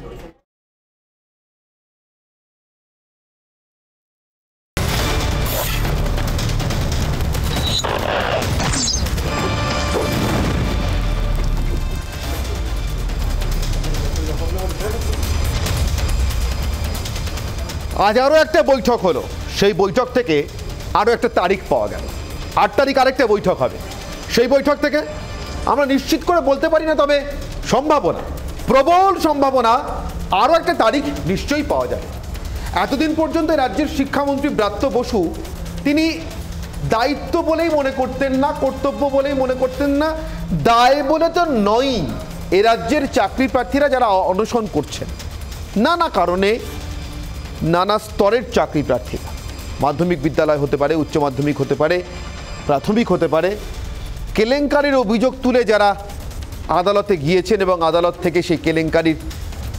আজ আরও একটা বৈঠক হলো সেই বৈঠক থেকে আরও একটা তারিখ পাওয়া গেল আট তারিখ আরেকটা বৈঠক হবে সেই বৈঠক থেকে আমরা নিশ্চিত করে বলতে পারি না তবে সম্ভাবনা প্রবল সম্ভাবনা আরও একটা তারিখ নিশ্চয়ই পাওয়া যাবে এতদিন পর্যন্ত রাজ্যের শিক্ষামন্ত্রী ব্রাত্য বসু তিনি দায়িত্ব বলেই মনে করতেন না কর্তব্য বলেই মনে করতেন না দায় বলে তো নয় এ রাজ্যের চাকরি প্রার্থীরা যারা অনশন করছেন নানা কারণে নানা স্তরের চাকরি প্রার্থীরা মাধ্যমিক বিদ্যালয় হতে পারে উচ্চ মাধ্যমিক হতে পারে প্রাথমিক হতে পারে কেলেঙ্কারির অভিযোগ তুলে যারা আদালতে গিয়েছেন এবং আদালত থেকে সেই কেলেঙ্কারির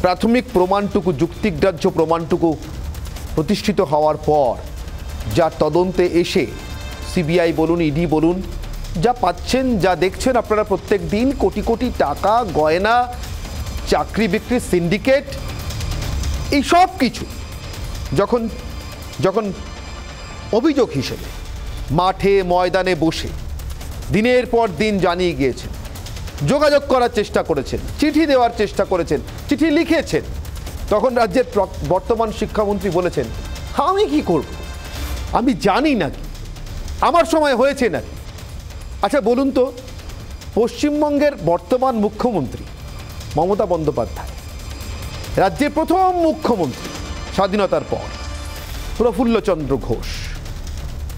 প্রাথমিক প্রমাণটুকু যুক্তিগ্রাহ্য প্রমাণটুকু প্রতিষ্ঠিত হওয়ার পর যা তদন্তে এসে সিবিআই বলুন ইডি বলুন যা পাচ্ছেন যা দেখছেন আপনারা প্রত্যেক দিন কোটি কোটি টাকা গয়না চাকরি বিক্রির সিন্ডিকেট এই সব কিছু যখন যখন অভিযোগ হিসেবে মাঠে ময়দানে বসে দিনের পর দিন জানিয়ে গিয়েছেন যোগাযোগ করার চেষ্টা করেছেন চিঠি দেওয়ার চেষ্টা করেছেন চিঠি লিখেছেন তখন রাজ্যের বর্তমান শিক্ষামন্ত্রী বলেছেন আমি কি করব আমি জানি না আমার সময় হয়েছে না আচ্ছা বলুন তো পশ্চিমবঙ্গের বর্তমান মুখ্যমন্ত্রী মমতা বন্দ্যোপাধ্যায় রাজ্যের প্রথম মুখ্যমন্ত্রী স্বাধীনতার পর প্রফুল্লচন্দ্র ঘোষ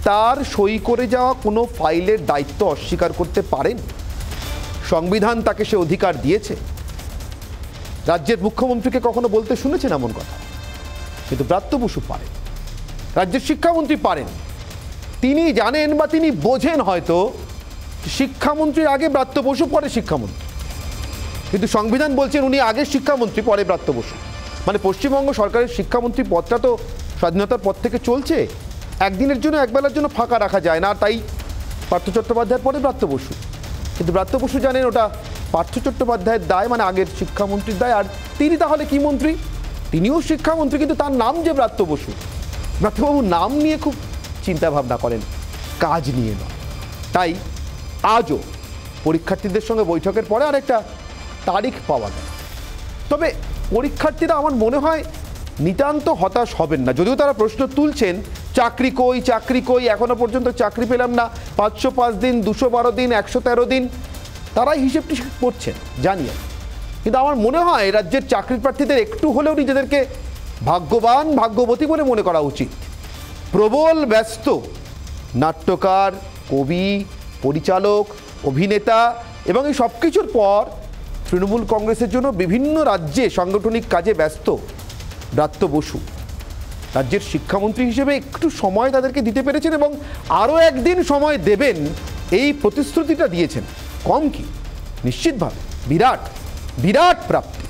তার সই করে যাওয়া কোনো ফাইলের দায়িত্ব অস্বীকার করতে পারেন সংবিধান তাকে সে অধিকার দিয়েছে রাজ্যের মুখ্যমন্ত্রীকে কখনো বলতে শুনেছেন এমন কথা কিন্তু ব্রাত্য বসু পারেন রাজ্যের শিক্ষামন্ত্রী পারেন তিনি জানেন বা তিনি বোঝেন হয়তো শিক্ষামন্ত্রীর আগে ব্রাত্য বসু পরে শিক্ষামন্ত্রী কিন্তু সংবিধান বলছেন উনি আগে শিক্ষামন্ত্রী পরে ব্রাত্য বসু মানে পশ্চিমবঙ্গ সরকারের শিক্ষামন্ত্রী পদটা তো স্বাধীনতার পর থেকে চলছে একদিনের জন্য একবেলার জন্য ফাঁকা রাখা যায় না আর তাই পার্থ চট্টোপাধ্যায়ের পরে ব্রাত্য বসু কিন্তু ব্রাত্য বসু জানেন ওটা পার্থ চট্টোপাধ্যায়ের দায় মানে আগের শিক্ষামন্ত্রীর দায় আর তিনি তাহলে কি মন্ত্রী তিনিও শিক্ষামন্ত্রী কিন্তু তার নাম যে ব্রাত্য বসু ব্রাত্যবাবু নাম নিয়ে খুব চিন্তাভাবনা করেন কাজ নিয়ে নয় তাই আজও পরীক্ষার্থীদের সঙ্গে বৈঠকের পরে আর একটা তারিখ পাওয়া যায় তবে পরীক্ষার্থীরা আমার মনে হয় নিতান্ত হতাশ হবেন না যদিও তারা প্রশ্ন তুলছেন চাকরি কই চাকরি কই এখনো পর্যন্ত চাকরি পেলাম না পাঁচশো পাঁচ দিন দুশো বারো দিন একশো তেরো দিন তারাই হিসেবটি করছেন জানি কিন্তু আমার মনে হয় রাজ্যের চাকরি প্রার্থীদের একটু হলেও নিজেদেরকে ভাগ্যবান ভাগ্যবতী বলে মনে করা উচিত প্রবল ব্যস্ত নাট্যকার কবি পরিচালক অভিনেতা এবং এই সব কিছুর পর তৃণমূল কংগ্রেসের জন্য বিভিন্ন রাজ্যে সাংগঠনিক কাজে ব্যস্ত ব্রাত্য বসু রাজ্যের শিক্ষামন্ত্রী হিসেবে একটু সময় তাদেরকে দিতে পেরেছেন এবং আরও একদিন সময় দেবেন এই প্রতিশ্রুতিটা দিয়েছেন কম কি নিশ্চিতভাবে বিরাট বিরাট প্রাপ্তি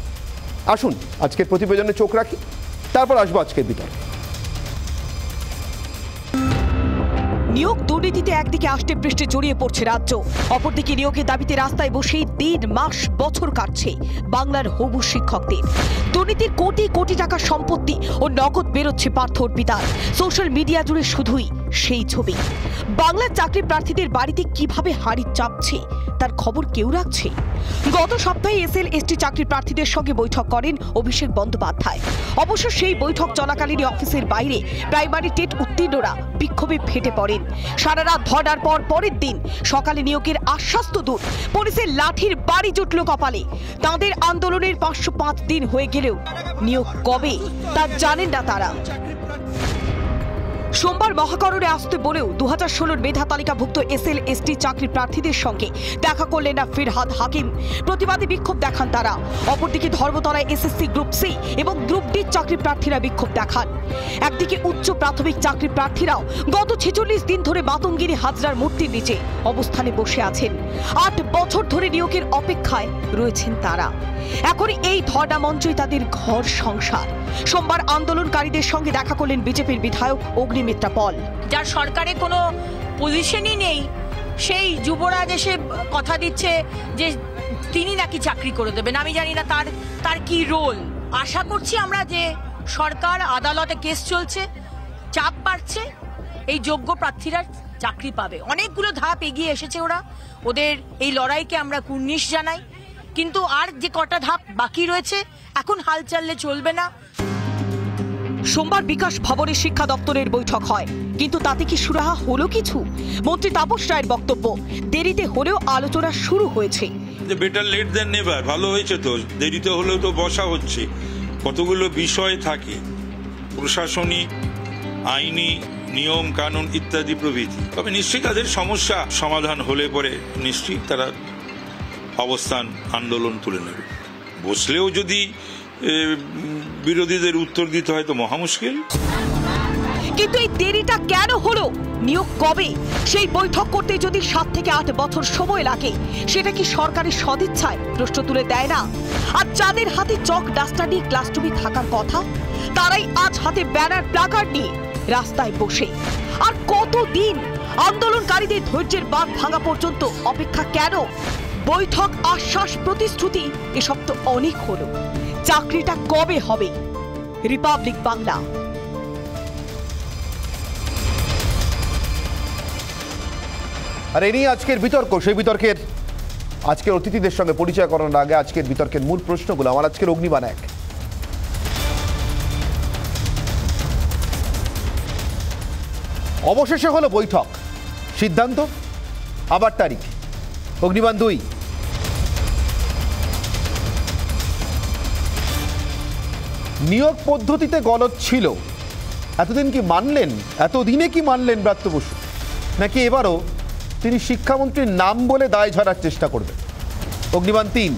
আসুন আজকের প্রতিবেদনে চোখ রাখি তারপর আসবো আজকের বিতর্ক নিয়োগ দুর্নীতিতে একদিকে আষ্টে পৃষ্ঠে জড়িয়ে পড়ছে রাজ্য অপরদিকে নিয়োগের দাবিতে রাস্তায় বসে দিন মাস বছর কাটছে বাংলার হবু শিক্ষকদের দুর্নীতির কোটি কোটি টাকা সম্পত্তি ও নগদ বেরোচ্ছে পার্থ অর্পিতার সোশ্যাল মিডিয়া জুড়ে শুধুই সেই ছবি বাংলার চাকরি প্রার্থীদের বাড়িতে কিভাবে হাড়ি চাপছে তার খবর কেউ রাখছে গত সপ্তাহে এসএল এসটি চাকরি প্রার্থীদের সঙ্গে বৈঠক করেন অভিষেক বন্দ্যোপাধ্যায় অবশ্য সেই বৈঠক চলাকালীন অফিসের বাইরে প্রাইমারি টেট উত্তীর্ণরা বিক্ষোভে ফেটে পড়েন সারা রাত ধরার পর পরের দিন সকালে নিয়োগের আশ্বাস তো দূর পুলিশের লাঠির বাড়ি জুটল কপালে তাদের আন্দোলনের পাঁচশো পাঁচ দিন হয়ে গেলেও নিয়োগ কবে তা জানেন না তারা সোমবার মহাকরণে আসতে বলেও দু হাজার ষোলোর মেধা তালিকাভুক্ত এস এল এসটি চাকরি প্রার্থীদের সঙ্গে দেখা করলেন না ফিরহাদ হাকিম প্রতিবাদে বিক্ষোভ দেখান তারা অপরদিকে ধর্মতলায় এসএসসি গ্রুপ সি এবং গ্রুপ ডি চাকরি প্রার্থীরা বিক্ষোভ দেখান একদিকে উচ্চ প্রাথমিক চাকরি প্রার্থীরাও গত ছেচল্লিশ দিন ধরে বাতঙ্গিনী হাজরার মূর্তির নিচে অবস্থানে বসে আছেন আট বছর ধরে নিয়োগের অপেক্ষায় রয়েছেন তারা এখন এই ধর্ণা মঞ্চই তাদের ঘর সংসার সোমবার আন্দোলনকারীদের সঙ্গে দেখা করলেন বিজেপির বিধায়ক অগ্নি মিত্রা পল যার সরকারে কোনো পজিশনই নেই সেই যুবরাজ এসে কথা দিচ্ছে যে তিনি নাকি চাকরি করে দেবেন আমি জানি না তার তার কি রোল আশা করছি আমরা যে সরকার আদালতে কেস চলছে চাপ বাড়ছে এই যোগ্য প্রার্থীরা চাকরি পাবে অনেকগুলো ধাপ এগিয়ে এসেছে ওরা ওদের এই লড়াইকে আমরা কুর্নিশ জানাই কিন্তু আর যে কটা ধাপ বাকি রয়েছে এখন হাল চললে চলবে না সোমবার বিকাশ ভবনে শিক্ষা দপ্তরের বৈঠক হয় কিন্তু তাতে কি সুরাহা হলো কিছু মন্ত্রী তাপস রায়ের বক্তব্য দেরিতে হলেও আলোচনা শুরু হয়েছে যে বেটার লেট দেন নেভার ভালো হয়েছে তো দেরিতে হলেও তো বসা হচ্ছে কতগুলো বিষয় থাকে প্রশাসনিক আইনি নিয়ম কানুন ইত্যাদি প্রভৃতি তবে নিশ্চয়ই তাদের সমস্যা সমাধান হলে পরে নিশ্চয়ই তারা অবস্থান আন্দোলন তুলে নেবে বসলেও যদি বিরোধীদের উত্তর দিতে হয়তো মহামুশকিল কিন্তু এই দেরিটা কেন হলো নিয়োগ কবে সেই বৈঠক করতে যদি সাত থেকে আট বছর সময় লাগে সেটা কি সরকারের সদিচ্ছায় প্রশ্ন তুলে দেয় না আর যাদের হাতে চক ডাস্টার নিয়ে ক্লাসরুমে থাকার কথা তারাই আজ হাতে ব্যানার প্লাকার নিয়ে রাস্তায় বসে আর কতদিন আন্দোলনকারীদের ধৈর্যের বাঁধ ভাঙা পর্যন্ত অপেক্ষা কেন বৈঠক আশ্বাস প্রতিশ্রুতি এসব তো অনেক হলো চাকরিটা কবে হবে রিপাবলিক বাংলা আর এনি আজকের বিতর্ক সেই বিতর্কের আজকের অতিথিদের সঙ্গে পরিচয় করানোর আগে আজকের বিতর্কের মূল প্রশ্নগুলো আমার আজকের অগ্নিবান এক অবশেষে হলো বৈঠক সিদ্ধান্ত আবার তারিখ অগ্নিবান দুই নিয়োগ পদ্ধতিতে গলত ছিল এতদিন কি মানলেন এতদিনে কি মানলেন ব্রাত্য বসু নাকি এবারও তিনি শিক্ষামন্ত্রীর নাম বলে দায় ঝরার চেষ্টা করবেন অগ্নিবান তিন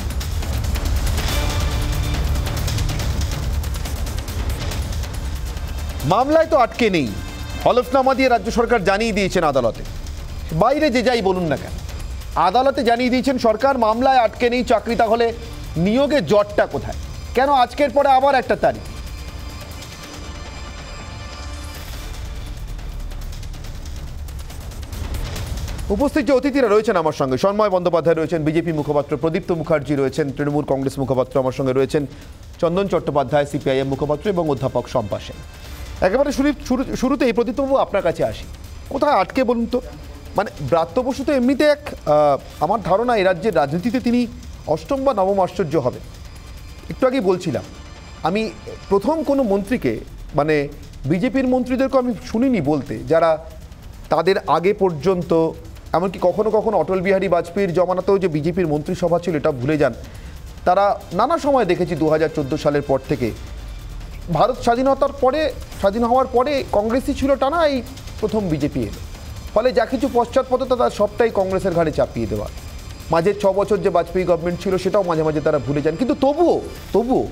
মামলায় তো আটকে নেই হলফনামা দিয়ে রাজ্য সরকার জানিয়ে দিয়েছেন আদালতে বাইরে যে যাই বলুন না কেন আদালতে জানিয়ে দিয়েছেন সরকার মামলায় আটকে নেই চাকরি তাহলে নিয়োগে জটটা কোথায় কেন আজকের পরে আবার একটা তারিখ উপস্থিত যে অতিথিরা রয়েছেন আমার সঙ্গে সন্ময় বন্দ্যোপাধ্যায় রয়েছেন বিজেপি মুখপাত্র প্রদীপ্ত মুখার্জি রয়েছেন তৃণমূল কংগ্রেস মুখপাত্র আমার সঙ্গে রয়েছেন চন্দন চট্টোপাধ্যায় সিপিআইএম মুখপাত্র এবং অধ্যাপক শম্পা একেবারে শুরু শুরুতেই প্রদীপ্তবাবু আপনার কাছে আসি কোথায় আটকে বলুন তো মানে ব্রাত্য বসু তো এমনিতে এক আমার ধারণা এ রাজ্যের রাজনীতিতে তিনি অষ্টম বা নবম আশ্চর্য হবে একটু আগেই বলছিলাম আমি প্রথম কোনো মন্ত্রীকে মানে বিজেপির মন্ত্রীদেরকে আমি শুনিনি বলতে যারা তাদের আগে পর্যন্ত এমনকি কখনো কখনো অটল বিহারী বাজপেয়ীর জমানাতেও যে বিজেপির মন্ত্রিসভা ছিল এটা ভুলে যান তারা নানা সময় দেখেছি দু সালের পর থেকে ভারত স্বাধীনতার পরে স্বাধীন হওয়ার পরে কংগ্রেসই ছিল টানা এই প্রথম বিজেপি এলো ফলে যা কিছু পশ্চাৎপদতা তার সবটাই কংগ্রেসের ঘাড়ে চাপিয়ে দেওয়া মাঝে ছ বছর যে বাজপেয়ী গভর্নমেন্ট ছিল সেটাও মাঝে মাঝে তারা ভুলে যান কিন্তু তবুও তবুও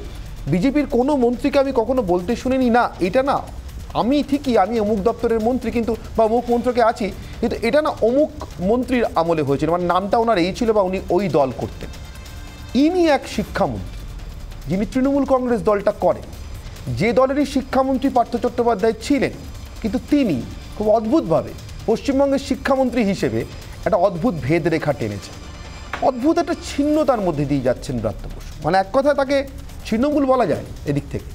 বিজেপির কোনো মন্ত্রীকে আমি কখনো বলতে শুনিনি না এটা না আমি ঠিকই আমি অমুক দপ্তরের মন্ত্রী কিন্তু বা অমুক মন্ত্রকে আছি কিন্তু এটা না অমুক মন্ত্রীর আমলে হয়েছিল মানে নামটা ওনার এই ছিল বা উনি ওই দল করতেন ইনি এক শিক্ষামন্ত্রী যিনি তৃণমূল কংগ্রেস দলটা করেন যে দলেরই শিক্ষামন্ত্রী পার্থ চট্টোপাধ্যায় ছিলেন কিন্তু তিনি খুব অদ্ভুতভাবে পশ্চিমবঙ্গের শিক্ষামন্ত্রী হিসেবে একটা অদ্ভুত ভেদ রেখা টেনেছে অদ্ভুত একটা ছিন্নতার মধ্যে দিয়ে যাচ্ছেন ব্রাত্য বসু মানে এক কথায় তাকে ছিন্নমূল বলা যায় এদিক থেকে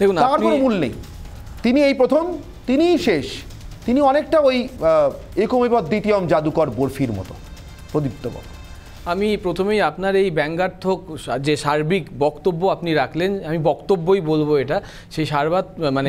দেখুন তার কোনো মূল নেই তিনি এই প্রথম তিনিই শেষ তিনি অনেকটা ওই একমেব দ্বিতীয়ম জাদুকর বরফির মতো প্রদীপ্তবাবু আমি প্রথমেই আপনার এই ব্যঙ্গার্থক যে সার্বিক বক্তব্য আপনি রাখলেন আমি বক্তব্যই বলবো এটা সেই সার্বাত মানে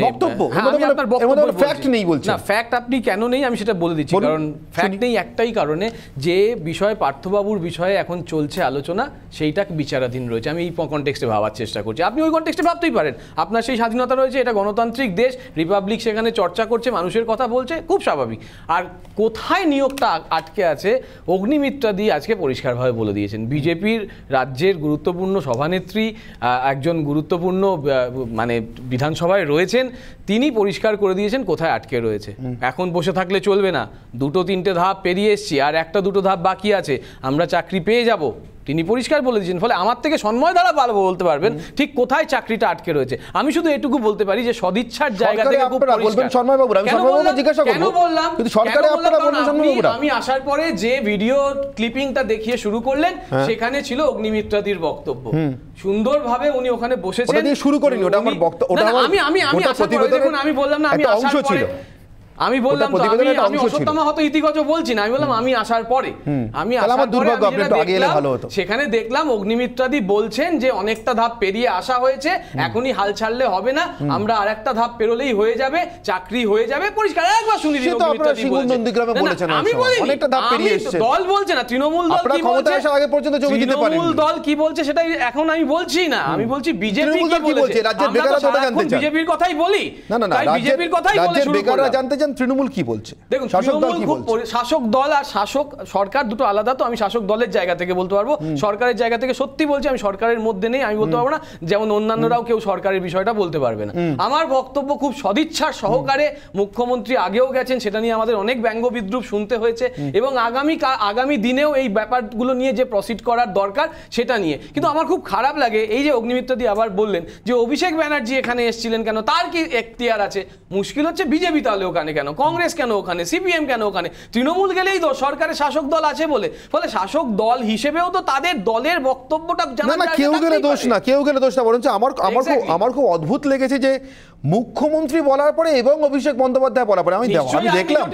ফ্যাক্ট নেই ফ্যাক্ট আপনি কেন নেই আমি সেটা বলে দিচ্ছি কারণ ফ্যাক্ট নেই একটাই কারণে যে বিষয়ে পার্থবাবুর বিষয়ে এখন চলছে আলোচনা সেইটা বিচারাধীন রয়েছে আমি এই কনটেক্সটে ভাবার চেষ্টা করছি আপনি ওই কনটেক্সটে ভাবতেই পারেন আপনার সেই স্বাধীনতা রয়েছে এটা গণতান্ত্রিক দেশ রিপাবলিক সেখানে চর্চা করছে মানুষের কথা বলছে খুব স্বাভাবিক আর কোথায় নিয়োগটা আটকে আছে অগ্নিমিত্রা দিয়ে আজকে পরিষ্কারভাবে হয় বলে দিয়েছেন বিজেপির রাজ্যের গুরুত্বপূর্ণ সভানেত্রী একজন গুরুত্বপূর্ণ মানে বিধানসভায় রয়েছেন তিনি পরিষ্কার করে দিয়েছেন কোথায় আটকে রয়েছে এখন বসে থাকলে চলবে না দুটো তিনটে ধাপ পেরিয়ে এসছি আর একটা দুটো ধাপ বাকি আছে আমরা চাকরি পেয়ে যাব তিনি পরিষ্কার বলে দিয়েছেন ফলে আমার থেকে সন্ময় দ্বারা পারবো বলতে পারবেন ঠিক কোথায় চাকরিটা আটকে রয়েছে আমি শুধু এটুকু বলতে পারি যে সদিচ্ছার জায়গা থেকে বলবেন সন্ময় বাবু আমি সন্ময় বাবু জিজ্ঞাসা করব কেন বললাম কিন্তু সরকারে আপনারা বলবেন সন্ময় বাবু আমি আসার পরে যে ভিডিও ক্লিপিংটা দেখিয়ে শুরু করলেন হ্যাঁ। সেখানে ছিল অগ্নিমিত্রাদির বক্তব্য সুন্দরভাবে উনি ওখানে বসেছেন শুরু করিনি ওটা আমার বক্তব্য আমি আমি আমি দেখুন আমি বললাম না আমি আসার পরে আমি বললাম তো আমি আমি অসত্যমা হত ইতিগত বলছি না আমি বললাম আমি আসার পরে আমি আসার পরে আপনি একটু আগে এলে ভালো হতো সেখানে দেখলাম অগ্নিমিত্রাদি বলছেন যে অনেকটা ধাপ পেরিয়ে আসা হয়েছে এখনি হাল ছাড়লে হবে না আমরা আরেকটা ধাপ পেরোলেই হয়ে যাবে চাকরি হয়ে যাবে পরিষ্কার একবার শুনি দিন অগ্নিমিত্রাদি বলেছেন আমি বলি অনেকটা ধাপ পেরিয়ে এসেছে দল বলছে না তৃণমূল দল কি বলছে আসার আগে পর্যন্ত জমি দিতে পারেন তৃণমূল দল কি বলছে সেটা এখন আমি বলছি না আমি বলছি বিজেপি কি বলছে রাজ্যের বেকাররা জানতে চায় বিজেপির কথাই বলি না না না বিজেপির কথাই বলে শুরু করা জানতে দেখছেন তৃণমূল কি বলছে দেখুন শাসক দল আর শাসক সরকার দুটো আলাদা তো আমি শাসক দলের জায়গা থেকে বলতে পারবো সরকারের জায়গা থেকে সত্যি বলছি আমি সরকারের মধ্যে নেই আমি বলতে পারবো না যেমন অন্যান্যরাও কেউ সরকারের বিষয়টা বলতে পারবে না আমার বক্তব্য খুব সদিচ্ছার সহকারে মুখ্যমন্ত্রী আগেও গেছেন সেটা নিয়ে আমাদের অনেক ব্যঙ্গ বিদ্রুপ শুনতে হয়েছে এবং আগামী আগামী দিনেও এই ব্যাপারগুলো নিয়ে যে প্রসিড করার দরকার সেটা নিয়ে কিন্তু আমার খুব খারাপ লাগে এই যে অগ্নিমিত্র দিয়ে আবার বললেন যে অভিষেক ব্যানার্জি এখানে এসেছিলেন কেন তার কি এখতিয়ার আছে মুশকিল হচ্ছে বিজেপি তাহলে ওখানে কেন কংগ্রেস কেন ওখানে সিপিএম কেন ওখানে তৃণমূল গেলেই তো সরকারের শাসক দল আছে বলে ফলে শাসক দল হিসেবেও তো তাদের দলের বক্তব্যটা জানা না কেউ গেলে দোষ না কেউ গেলে দোষ না বরঞ্চ আমার আমার খুব আমার খুব অদ্ভুত লেগেছে যে মুখ্যমন্ত্রী বলার পরে এবং অভিষেক বন্দ্যোপাধ্যায় বলার পরে আমি আমি দেখলাম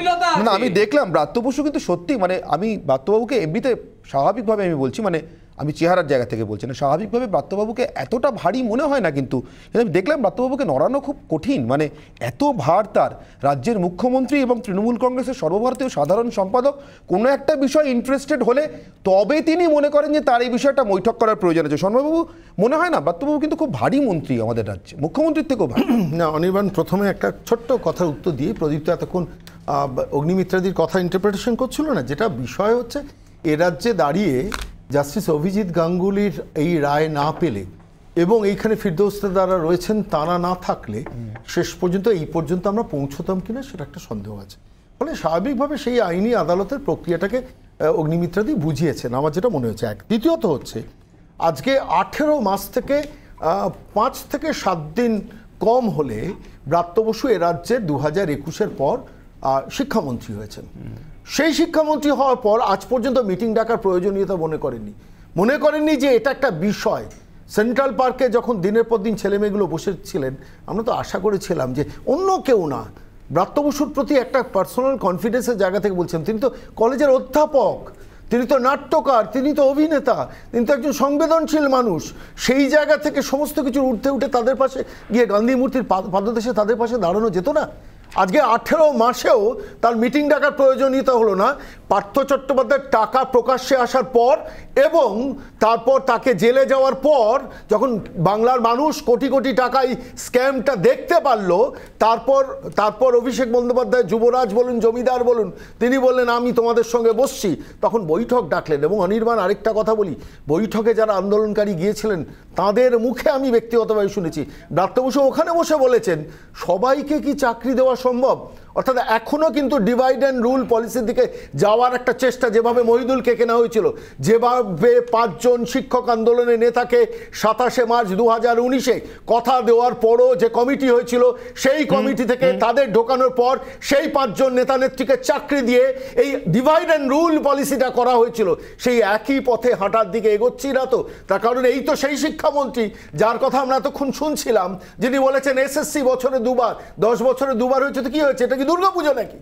না আমি দেখলাম ব্রাত্য বসু কিন্তু সত্যি মানে আমি ব্রাত্যবাবুকে এমনিতে স্বাভাবিকভাবে আমি বলছি মানে আমি চেহারার জায়গা থেকে বলছি না স্বাভাবিকভাবে ব্রাত্যবাবুকে এতটা ভারী মনে হয় না কিন্তু আমি দেখলাম ব্রাত্যবাবুকে নড়ানো খুব কঠিন মানে এত ভার তার রাজ্যের মুখ্যমন্ত্রী এবং তৃণমূল কংগ্রেসের সর্বভারতীয় সাধারণ সম্পাদক কোনো একটা বিষয় ইন্টারেস্টেড হলে তবে তিনি মনে করেন যে তার এই বিষয়টা বৈঠক করার প্রয়োজন আছে স্বর্ণবাবু মনে হয় না ব্রাত্যবাবু কিন্তু খুব ভারী মন্ত্রী আমাদের রাজ্যে মুখ্যমন্ত্রীর থেকেও ভারী না অনির্বাণ প্রথমে একটা ছোট্ট কথার উত্তর দিয়ে প্রদীপ্ত এতক্ষণ অগ্নিমিত্রাদির কথা ইন্টারপ্রিটেশন করছিল না যেটা বিষয় হচ্ছে এ রাজ্যে দাঁড়িয়ে জাস্টিস অভিজিৎ গাঙ্গুলির এই রায় না পেলে এবং এইখানে ফিরদৌস্তা দ্বারা রয়েছেন তারা না থাকলে শেষ পর্যন্ত এই পর্যন্ত আমরা পৌঁছতাম কিনা সেটা একটা সন্দেহ আছে ফলে স্বাভাবিকভাবে সেই আইনি আদালতের প্রক্রিয়াটাকে অগ্নিমিত্রাদি বুঝিয়েছেন আমার যেটা মনে হয়েছে এক দ্বিতীয়ত হচ্ছে আজকে আঠেরো মাস থেকে পাঁচ থেকে সাত দিন কম হলে ব্রাত্য বসু এ রাজ্যে দু হাজার একুশের পর শিক্ষামন্ত্রী হয়েছেন সেই শিক্ষামন্ত্রী হওয়ার পর আজ পর্যন্ত মিটিং ডাকার প্রয়োজনীয়তা মনে করেননি মনে করেননি যে এটা একটা বিষয় সেন্ট্রাল পার্কে যখন দিনের পর দিন ছেলেমেয়েগুলো বসেছিলেন আমরা তো আশা করেছিলাম যে অন্য কেউ না ব্রাত্য বসুর প্রতি একটা পার্সোনাল কনফিডেন্সের জায়গা থেকে বলছেন তিনি তো কলেজের অধ্যাপক তিনি তো নাট্যকার তিনি তো অভিনেতা তিনি তো একজন সংবেদনশীল মানুষ সেই জায়গা থেকে সমস্ত কিছু উঠতে উঠে তাদের পাশে গিয়ে গান্ধী মূর্তির পাদদেশে তাদের পাশে দাঁড়ানো যেত না আজকে আঠেরো মাসেও তার মিটিং ডাকার প্রয়োজনীয়তা হলো না পার্থ চট্টোপাধ্যায়ের টাকা প্রকাশ্যে আসার পর এবং তারপর তাকে জেলে যাওয়ার পর যখন বাংলার মানুষ কোটি কোটি টাকায় স্ক্যামটা দেখতে পারল তারপর তারপর অভিষেক বন্দ্যোপাধ্যায় যুবরাজ বলুন জমিদার বলুন তিনি বললেন আমি তোমাদের সঙ্গে বসছি তখন বৈঠক ডাকলেন এবং অনির্বাণ আরেকটা কথা বলি বৈঠকে যারা আন্দোলনকারী গিয়েছিলেন তাদের মুখে আমি ব্যক্তিগতভাবে শুনেছি ব্রাত্যবসু ওখানে বসে বলেছেন সবাইকে কি চাকরি দেওয়া সম্ভব অর্থাৎ এখনও কিন্তু ডিভাইড অ্যান্ড রুল পলিসির দিকে যাওয়ার একটা চেষ্টা যেভাবে মহিদুলকে কেনা হয়েছিল যেভাবে পাঁচজন শিক্ষক আন্দোলনের নেতাকে সাতাশে মার্চ দু হাজার উনিশে কথা দেওয়ার পরও যে কমিটি হয়েছিল সেই কমিটি থেকে তাদের ঢোকানোর পর সেই পাঁচজন নেতা নেত্রীকে চাকরি দিয়ে এই ডিভাইড অ্যান্ড রুল পলিসিটা করা হয়েছিল সেই একই পথে হাঁটার দিকে এগোচ্ছি না তো তার কারণ এই তো সেই শিক্ষামন্ত্রী যার কথা আমরা এতক্ষণ শুনছিলাম যিনি বলেছেন এসএসসি বছরে দুবার দশ বছরে দুবার হয়েছে তো কি হয়েছে এটা কি দুর্গাপুজো নাকি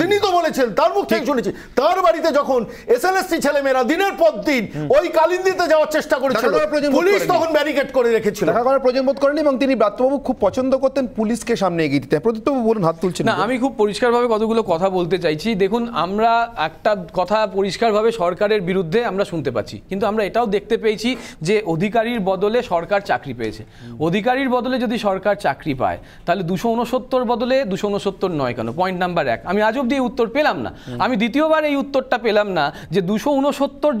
তিনি তো বলেছেন তার মুখ থেকে শুনেছি তার বাড়িতে যখন এস এল এসএলএসসি ছেলেমেয়েরা দিনের পর দিন ওই কালিন্দিতে যাওয়ার চেষ্টা করেছিল পুলিশ তখন ব্যারিকেড করে রেখেছিল দেখা করার প্রয়োজন বোধ করেনি এবং তিনি ব্রাত্যবাবু খুব পছন্দ করতেন পুলিশকে সামনে এগিয়ে দিতে প্রদীপবাবু বলুন হাত তুলছেন না আমি খুব পরিষ্কারভাবে কতগুলো কথা বলতে চাইছি দেখুন আমরা একটা কথা পরিষ্কারভাবে সরকারের বিরুদ্ধে আমরা শুনতে পাচ্ছি কিন্তু আমরা এটাও দেখতে পেয়েছি যে অধিকারীর বদলে সরকার চাকরি পেয়েছে অধিকারীর বদলে যদি সরকার চাকরি পায় তাহলে দুশো উনসত্তর বদলে দুশো উনসত্তর নয় কেন পয়েন্ট নাম্বার এক আমি আজ আজ অব্দি এই উত্তর পেলাম না আমি দ্বিতীয়বার এই উত্তরটা পেলাম না যে দুশো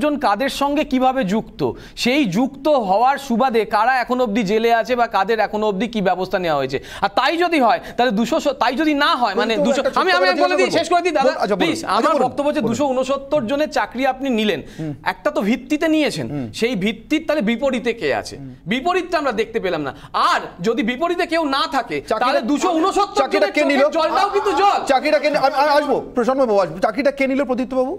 জন কাদের সঙ্গে কিভাবে যুক্ত সেই যুক্ত হওয়ার সুবাদে কারা এখন অবধি জেলে আছে বা কাদের এখন অবধি কি ব্যবস্থা নেওয়া হয়েছে আর তাই যদি হয় তাহলে দুশো তাই যদি না হয় মানে দুশো আমি আমি বলে দিই শেষ করে দিই দাদা প্লিজ আচ্ছা, আমার আচ্ছা, বক্তব্য হচ্ছে দুশো উনসত্তর জনের চাকরি আপনি নিলেন একটা তো ভিত্তিতে নিয়েছেন সেই ভিত্তির তাহলে বিপরীতে কে আছে বিপরীতটা আমরা দেখতে পেলাম না আর যদি বিপরীতে কেউ না থাকে তাহলে দুশো উনসত্তর জলটাও কিন্তু জল চাকরিটা আসবো প্রশান্ত বাবু আসবো চাকরিটা কে নিল প্রদীপ্ত বাবু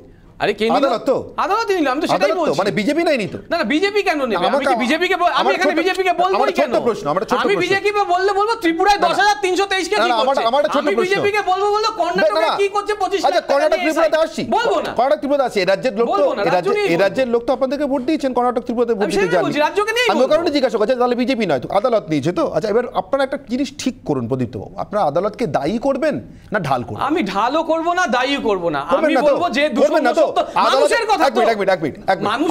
আরে কে আদালত তো আদালত নিল আমি তো সেটাই বলছি মানে বিজেপি তো না না বিজেপি কেন আমি কি বিজেপি কে আমি এখানে বিজেপি কে বলবো কেন ছোট প্রশ্ন আমার ছোট আমি বিজেপি কে বললে বলবো ত্রিপুরায় 10323 কে কি করছে আমার ছোট প্রশ্ন বিজেপি কে বলবো বলবো কর্ণাটকে কি করছে 25 আচ্ছা কর্ণাটক ত্রিপুরাতে আসছি বলবো না কর্ণাটক ত্রিপুরাতে আসছি রাজ্যের লোক তো এই রাজ্যের লোক তো আপনাদেরকে ভোট দিয়েছেন কর্ণাটক ত্রিপুরাতে ভোট দিতে যান আমি ওই কারণে জিজ্ঞাসা করছি আচ্ছা, তাহলে বিজেপি নয় তো আদালত নিয়েছে তো আচ্ছা এবার আপনারা একটা জিনিস ঠিক করুন প্রদীপ্ত বাবু আপনারা আদালতকে দায়ী করবেন না ঢাল করবেন আমি ঢালও করব না দায়ীও করব না আমি বলবো যে মানুষের কথা তো এক মিনিট এক মিনিট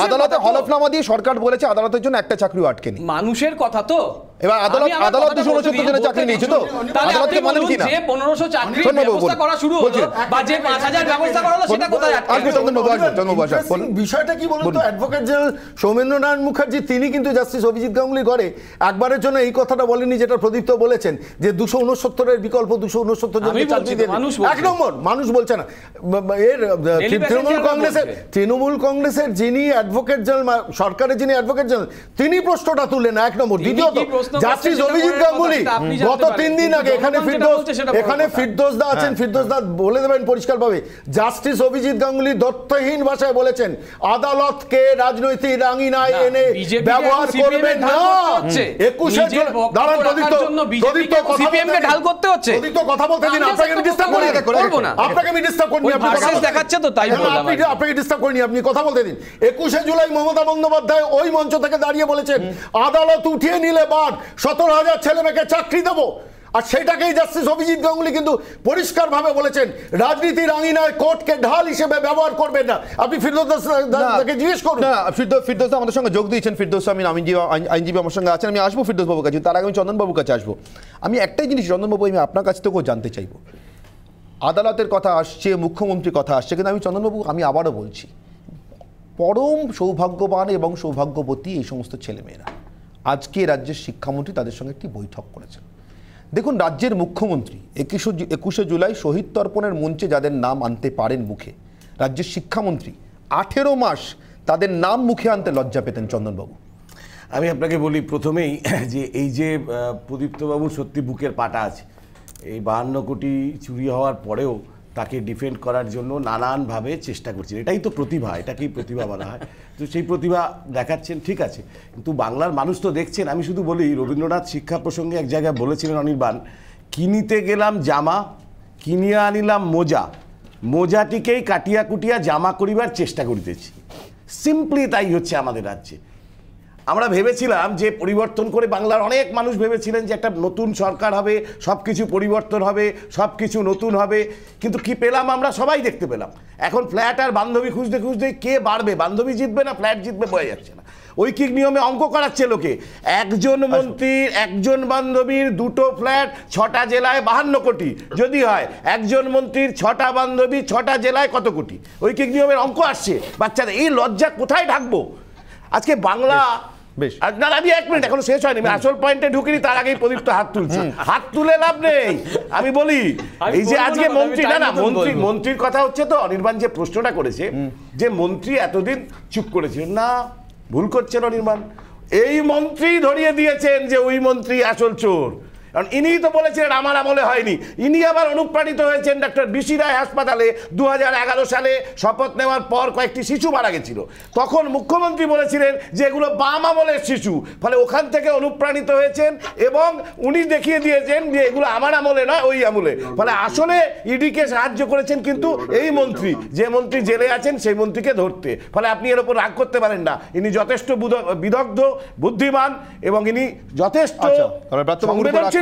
আদালতে হলফনামা দিয়ে সরকার বলেছে আদালতের জন্য একটা চাকরিও আটকেনি মানুষের কথা তো এবার আদালত আদালত জনের চাকরি নিয়েছে তো আদালতকে মানেন কি না যে ব্যবস্থা করা শুরু হলো বা যে ব্যবস্থা করা হলো সেটা কোথায় আটকে বিষয়টা কি অ্যাডভোকেট জেনারেল মুখার্জি তিনি কিন্তু জাস্টিস অভিজিৎ গাঙ্গুলি করে একবারের জন্য এই কথাটা বলেনি যেটা প্রদীপ্ত বলেছেন যে দুশো উনসত্তরের বিকল্প দুশো উনসত্তর জনের চাকরি দিয়ে এক নম্বর মানুষ বলছে না এর তৃণমূল কংগ্রেসের তৃণমূল কংগ্রেসের যিনি অ্যাডভোকেট জেনারেল সরকারের যিনি অ্যাডভোকেট জেনারেল তিনি প্রশ্নটা তুললেন এক নম্বর দ্বিতীয়ত অভিজিৎ গাঙ্গুলি গত তিন দিন আগে এখানে এখানে ফিরদোস দা আছেন হ্যাঁ। ফিরদোস দা বলে দেবেন জাস্টিস অভিজিৎ গাঙ্গুলি দত্তহীন ভাষায় বলেছেন রাজনৈতিক রাঙিনায় এনে ব্যবহার করবেন না একুশে হ্যাঁ, একুশে জুলাই মমতা বন্দ্যোপাধ্যায় ওই মঞ্চ থেকে দাঁড়িয়ে বলেছেন আদালত উঠিয়ে নিলে বাদ সতেরো হাজার ছেলে মেয়েকে চাকরি দেব আর সেটাকেই জাস্টিস অভিজিৎ গাঙ্গুলি কিন্তু পরিষ্কারভাবে বলেছেন রাজনীতির আঙিনায় কোর্টকে ঢাল হিসেবে ব্যবহার করবেন না আপনি ফিরদোসকে জিজ্ঞেস করুন না ফিরদোস ফিরদোস আমাদের সঙ্গে যোগ দিয়েছেন ফিরদোস আমি আইনজীবী আইনজীবী আমার সঙ্গে আছেন আমি আসবো ফিরদোসবাবুর কাছে তার আগে আমি চন্দনবাবুর কাছে আসবো আমি একটাই জিনিস চন্দনবাবু আমি আপনার কাছ থেকেও জানতে চাইবো আদালতের কথা আসছে মুখ্যমন্ত্রীর কথা আসছে কিন্তু আমি চন্দনবাবু আমি আবারও বলছি পরম সৌভাগ্যবান এবং সৌভাগ্যবতী এই সমস্ত ছেলেমেয়েরা আজকে রাজ্যের শিক্ষামন্ত্রী তাদের সঙ্গে একটি বৈঠক করেছেন দেখুন রাজ্যের মুখ্যমন্ত্রী একুশে একুশে জুলাই শহীদ তর্পণের মঞ্চে যাদের নাম আনতে পারেন মুখে রাজ্যের শিক্ষামন্ত্রী আঠেরো মাস তাদের নাম মুখে আনতে লজ্জা পেতেন চন্দনবাবু আমি আপনাকে বলি প্রথমেই যে এই যে প্রদীপ্তবাবুর সত্যি বুকের পাটা আছে এই বাহান্ন কোটি চুরি হওয়ার পরেও তাকে ডিফেন্ড করার জন্য নানানভাবে চেষ্টা করছেন এটাই তো প্রতিভা এটাকেই প্রতিভা বলা হয় তো সেই প্রতিভা দেখাচ্ছেন ঠিক আছে কিন্তু বাংলার মানুষ তো দেখছেন আমি শুধু বলি রবীন্দ্রনাথ শিক্ষা প্রসঙ্গে এক জায়গায় বলেছিলেন অনির্বাণ কিনিতে গেলাম জামা কিনিয়া আনিলাম মোজা মোজাটিকেই কাটিয়া কুটিয়া জামা করিবার চেষ্টা করিতেছি সিম্পলি তাই হচ্ছে আমাদের রাজ্যে আমরা ভেবেছিলাম যে পরিবর্তন করে বাংলার অনেক মানুষ ভেবেছিলেন যে একটা নতুন সরকার হবে সব কিছু পরিবর্তন হবে সব কিছু নতুন হবে কিন্তু কি পেলাম আমরা সবাই দেখতে পেলাম এখন ফ্ল্যাট আর বান্ধবী খুঁজতে খুঁজতে কে বাড়বে বান্ধবী জিতবে না ফ্ল্যাট জিতবে বোঝা যাচ্ছে না ঐকিক নিয়মে অঙ্ক করাচ্ছে লোকে একজন মন্ত্রীর একজন বান্ধবীর দুটো ফ্ল্যাট ছটা জেলায় বাহান্ন কোটি যদি হয় একজন মন্ত্রীর ছটা বান্ধবী ছটা জেলায় কত কোটি ঐকিক নিয়মের অঙ্ক আসছে বাচ্চাদের এই লজ্জা কোথায় ঢাকবো আজকে বাংলা এই যে আজকে মন্ত্রী না না মন্ত্রী মন্ত্রীর কথা হচ্ছে তো যে প্রশ্নটা করেছে যে মন্ত্রী এতদিন চুপ করেছিল না ভুল করছেন অনির্বাণ এই মন্ত্রী ধরিয়ে দিয়েছেন যে ওই মন্ত্রী আসল চোর কারণ ইনিই তো বলেছিলেন আমার আমলে হয়নি ইনি আবার অনুপ্রাণিত হয়েছেন ডক্টর বিশি রায় হাসপাতালে দু সালে শপথ নেওয়ার পর কয়েকটি শিশু মারা গেছিল তখন মুখ্যমন্ত্রী বলেছিলেন যে এগুলো বাম আমলের শিশু ফলে ওখান থেকে অনুপ্রাণিত হয়েছেন এবং উনি দেখিয়ে দিয়েছেন যে এগুলো আমার আমলে নয় ওই আমলে ফলে আসলে ইডিকে সাহায্য করেছেন কিন্তু এই মন্ত্রী যে মন্ত্রী জেলে আছেন সেই মন্ত্রীকে ধরতে ফলে আপনি এর ওপর রাগ করতে পারেন না ইনি যথেষ্ট বিদগ্ধ বুদ্ধিমান এবং ইনি যথেষ্ট আচ্ছা,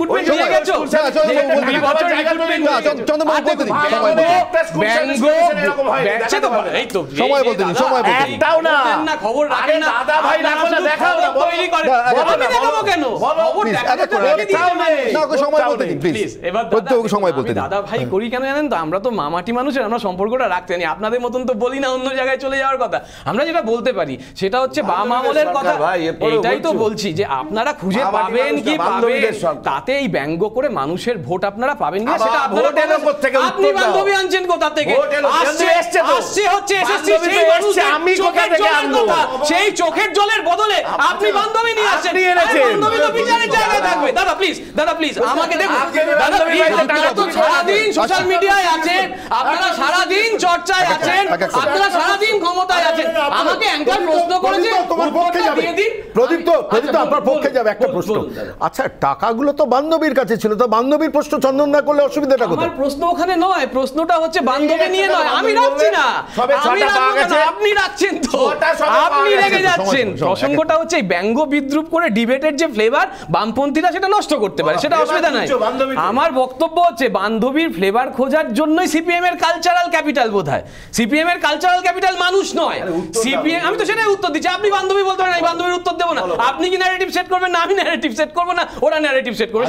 আমরা তো মামাটি মানুষের আমরা সম্পর্কটা রাখতে জানি আপনাদের মতন তো বলি না অন্য জায়গায় চলে যাওয়ার কথা আমরা যেটা বলতে পারি সেটা হচ্ছে বা মামলের কথা এটাই তো বলছি যে আপনারা খুঁজে পাবেন কি পাবেন তাতে তাতে এই ব্যঙ্গ করে মানুষের ভোট আপনারা পাবেন না সেটা উপর থেকে আপনি বান্ধবী আনছেন কোথা থেকে আসছে আসছে আসছে হচ্ছে এসএসসি সেই মানুষের আমি কোথা থেকে আনবো সেই চোখের জলের বদলে আপনি বান্ধবী নিয়ে আসেন বান্ধবী তো বিচারে জায়গায় থাকবে দাদা প্লিজ দাদা প্লিজ আমাকে দেখুন দাদা প্লিজ আপনারা তো সারা দিন সোশ্যাল মিডিয়ায় আছেন আপনারা আচ্ছা। সারা দিন চর্চায় আচ্ছা। আছেন আচ্ছা। আপনারা সারা দিন ক্ষমতায় আছেন আমাকে অ্যাঙ্কার প্রশ্ন করেছে তোমার পক্ষে যাবে প্রদীপ তো প্রদীপ তো আপনার পক্ষে যাবে একটা প্রশ্ন আচ্ছা টাকাগুলো তো বান্ধবীর কাছে ছিল তো বান্ধবীর প্রশ্ন চন্দন না করলে অসুবিধাটা কোথায় প্রশ্ন ওখানে নয় প্রশ্নটা হচ্ছে বান্ধবী নিয়ে নয় আমি রাখছি না আমি আপনি রাখছেন তো আপনি রেগে যাচ্ছেন প্রসঙ্গটা হচ্ছে এই ব্যঙ্গ বিদ্রুপ করে ডিবেটের যে ফ্লেভার বামপন্থীরা সেটা নষ্ট করতে পারে সেটা অসুবিধা নাই আমার বক্তব্য হচ্ছে বান্ধবীর ফ্লেভার খোঁজার জন্যই সিপিএম এর কালচারাল ক্যাপিটাল বোধহয় সিপিএম এর কালচারাল ক্যাপিটাল মানুষ নয় সিপিএম আমি তো সেটাই উত্তর দিচ্ছি আপনি বান্ধবী বলতে পারেন আমি বান্ধবীর উত্তর দেবো না আপনি কি ন্যারেটিভ সেট করবেন না আমি ন্যারেটিভ সেট করবো না ওরা ন্যারেটিভ সেট করবে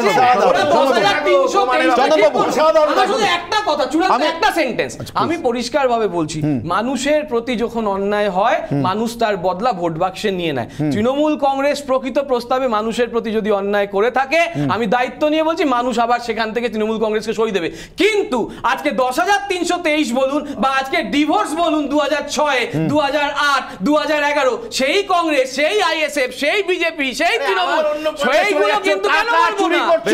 আচ্ছা, আমি আচ্ছা, পরিষ্কার ভাবে বলছি মানুষের প্রতি যখন অন্যায় হয় মানুষ তার বদলা ভোট বাক্সে নিয়ে নেয় তৃণমূল কংগ্রেস প্রকৃত প্রস্তাবে মানুষের প্রতি যদি অন্যায় করে থাকে আমি দায়িত্ব নিয়ে বলছি মানুষ আবার সেখান থেকে তৃণমূল কংগ্রেসকে সই দেবে কিন্তু আজকে দশ হাজার তিনশো তেইশ বলুন বা আজকে ডিভোর্স বলুন দু হাজার ছয় দু হাজার আট দু হাজার এগারো সেই কংগ্রেস সেই আইএসএফ সেই বিজেপি সেই তৃণমূল সেইগুলো কিন্তু বাবু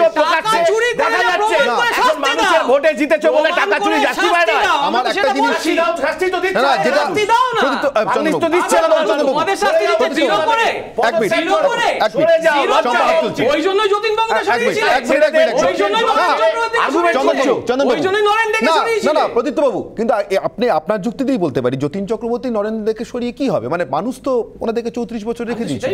কিন্তু আপনি আপনার যুক্তি দিয়ে বলতে পারি যতীন চক্রবর্তী নরেন্দ্রকে সরিয়ে কি হবে মানে মানুষ তো ওনাদেরকে চৌত্রিশ বছর রেখে দিয়েছে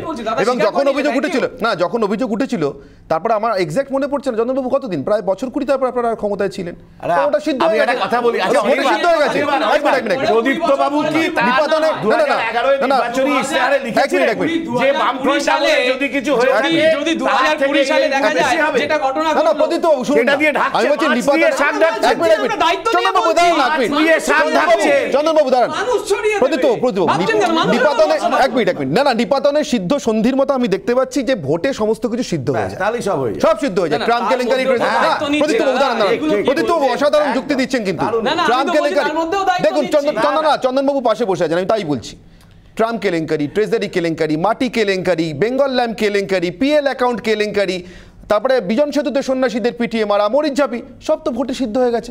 এবং যখন অভিযোগ উঠেছিল না যখন অভিযোগ উঠেছিল তারপরে আমার এক্স্যাক্ট মনে পড়ছে না চন্দ্রবাবু কতদিন প্রায় বছর কুড়ি তারপর আপনারা ক্ষমতায় ছিলেন সিদ্ধ আমি সন্ধির মতো আমি দেখতে পাচ্ছি যে ভোটে সমস্ত কিছু সিদ্ধ হয়েছে সব সব সিদ্ধ হয়ে যায় ট্রাম্প কেলেঙ্কারি হ্যাঁ, প্রদীপ্ত অসাধারণ যুক্তি দিচ্ছেন কিন্তু ট্রাম্প কেলেঙ্কারি দেখুন চন্দনা চন্দনবাবু পাশে বসে আছেন আমি তাই বলছি ট্রাম্প কেলেঙ্কারি ট্রেজারি কেলেঙ্কারি মাটি কেলেঙ্কারি বেঙ্গল ল্যাম্প কেলেঙ্কারি পিএল অ্যাকাউন্ট কেলেঙ্কারি তারপরে বিজন সেতুতে সন্ন্যাসীদের পিটিয়ে মারা মরিচ ঝাঁপি সব তো ভোটে সিদ্ধ হয়ে গেছে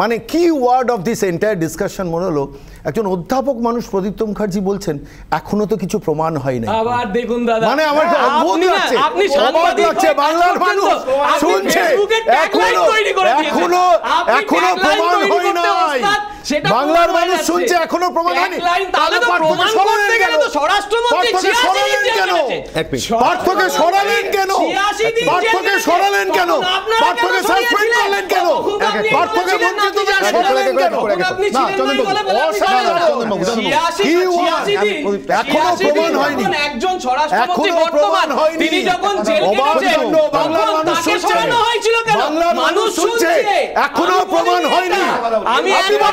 মানে কি word of this entire discussion মনে হলো একজন অধ্যাপক মানুষ প্রদীপ্ত মুখার্জি বলছেন এখনো তো কিছু প্রমাণ হয় না আবার দেখুন দাদা মানে আমার অদ্ভুত লাগছে আপনি সাংবাদিক লাগছে বাংলার মানুষ শুনছে এখনো এখনো এখনো প্রমাণ হয় না বাংলার মানুষ শুনছে এখনো প্রমাণ হয়নি তাহলে তো প্রমাণ করতে গেলে তো মন্ত্রী সরালেন কেন পার্থকে সরালেন কেন পার্থকে সরালেন কেন পার্থকে সাসপেন্ড করলেন কেন পার্থকে বঞ্চিত সরালেন কেন এখনো প্রমাণ হয়নি একজন স্বরাষ্ট্রমন্ত্রী বর্তমান তিনি যখন জেলে গেছেন বাংলার মানুষ শুনছে বাংলার মানুষ শুনছে এখনো প্রমাণ হয়নি আমি একবার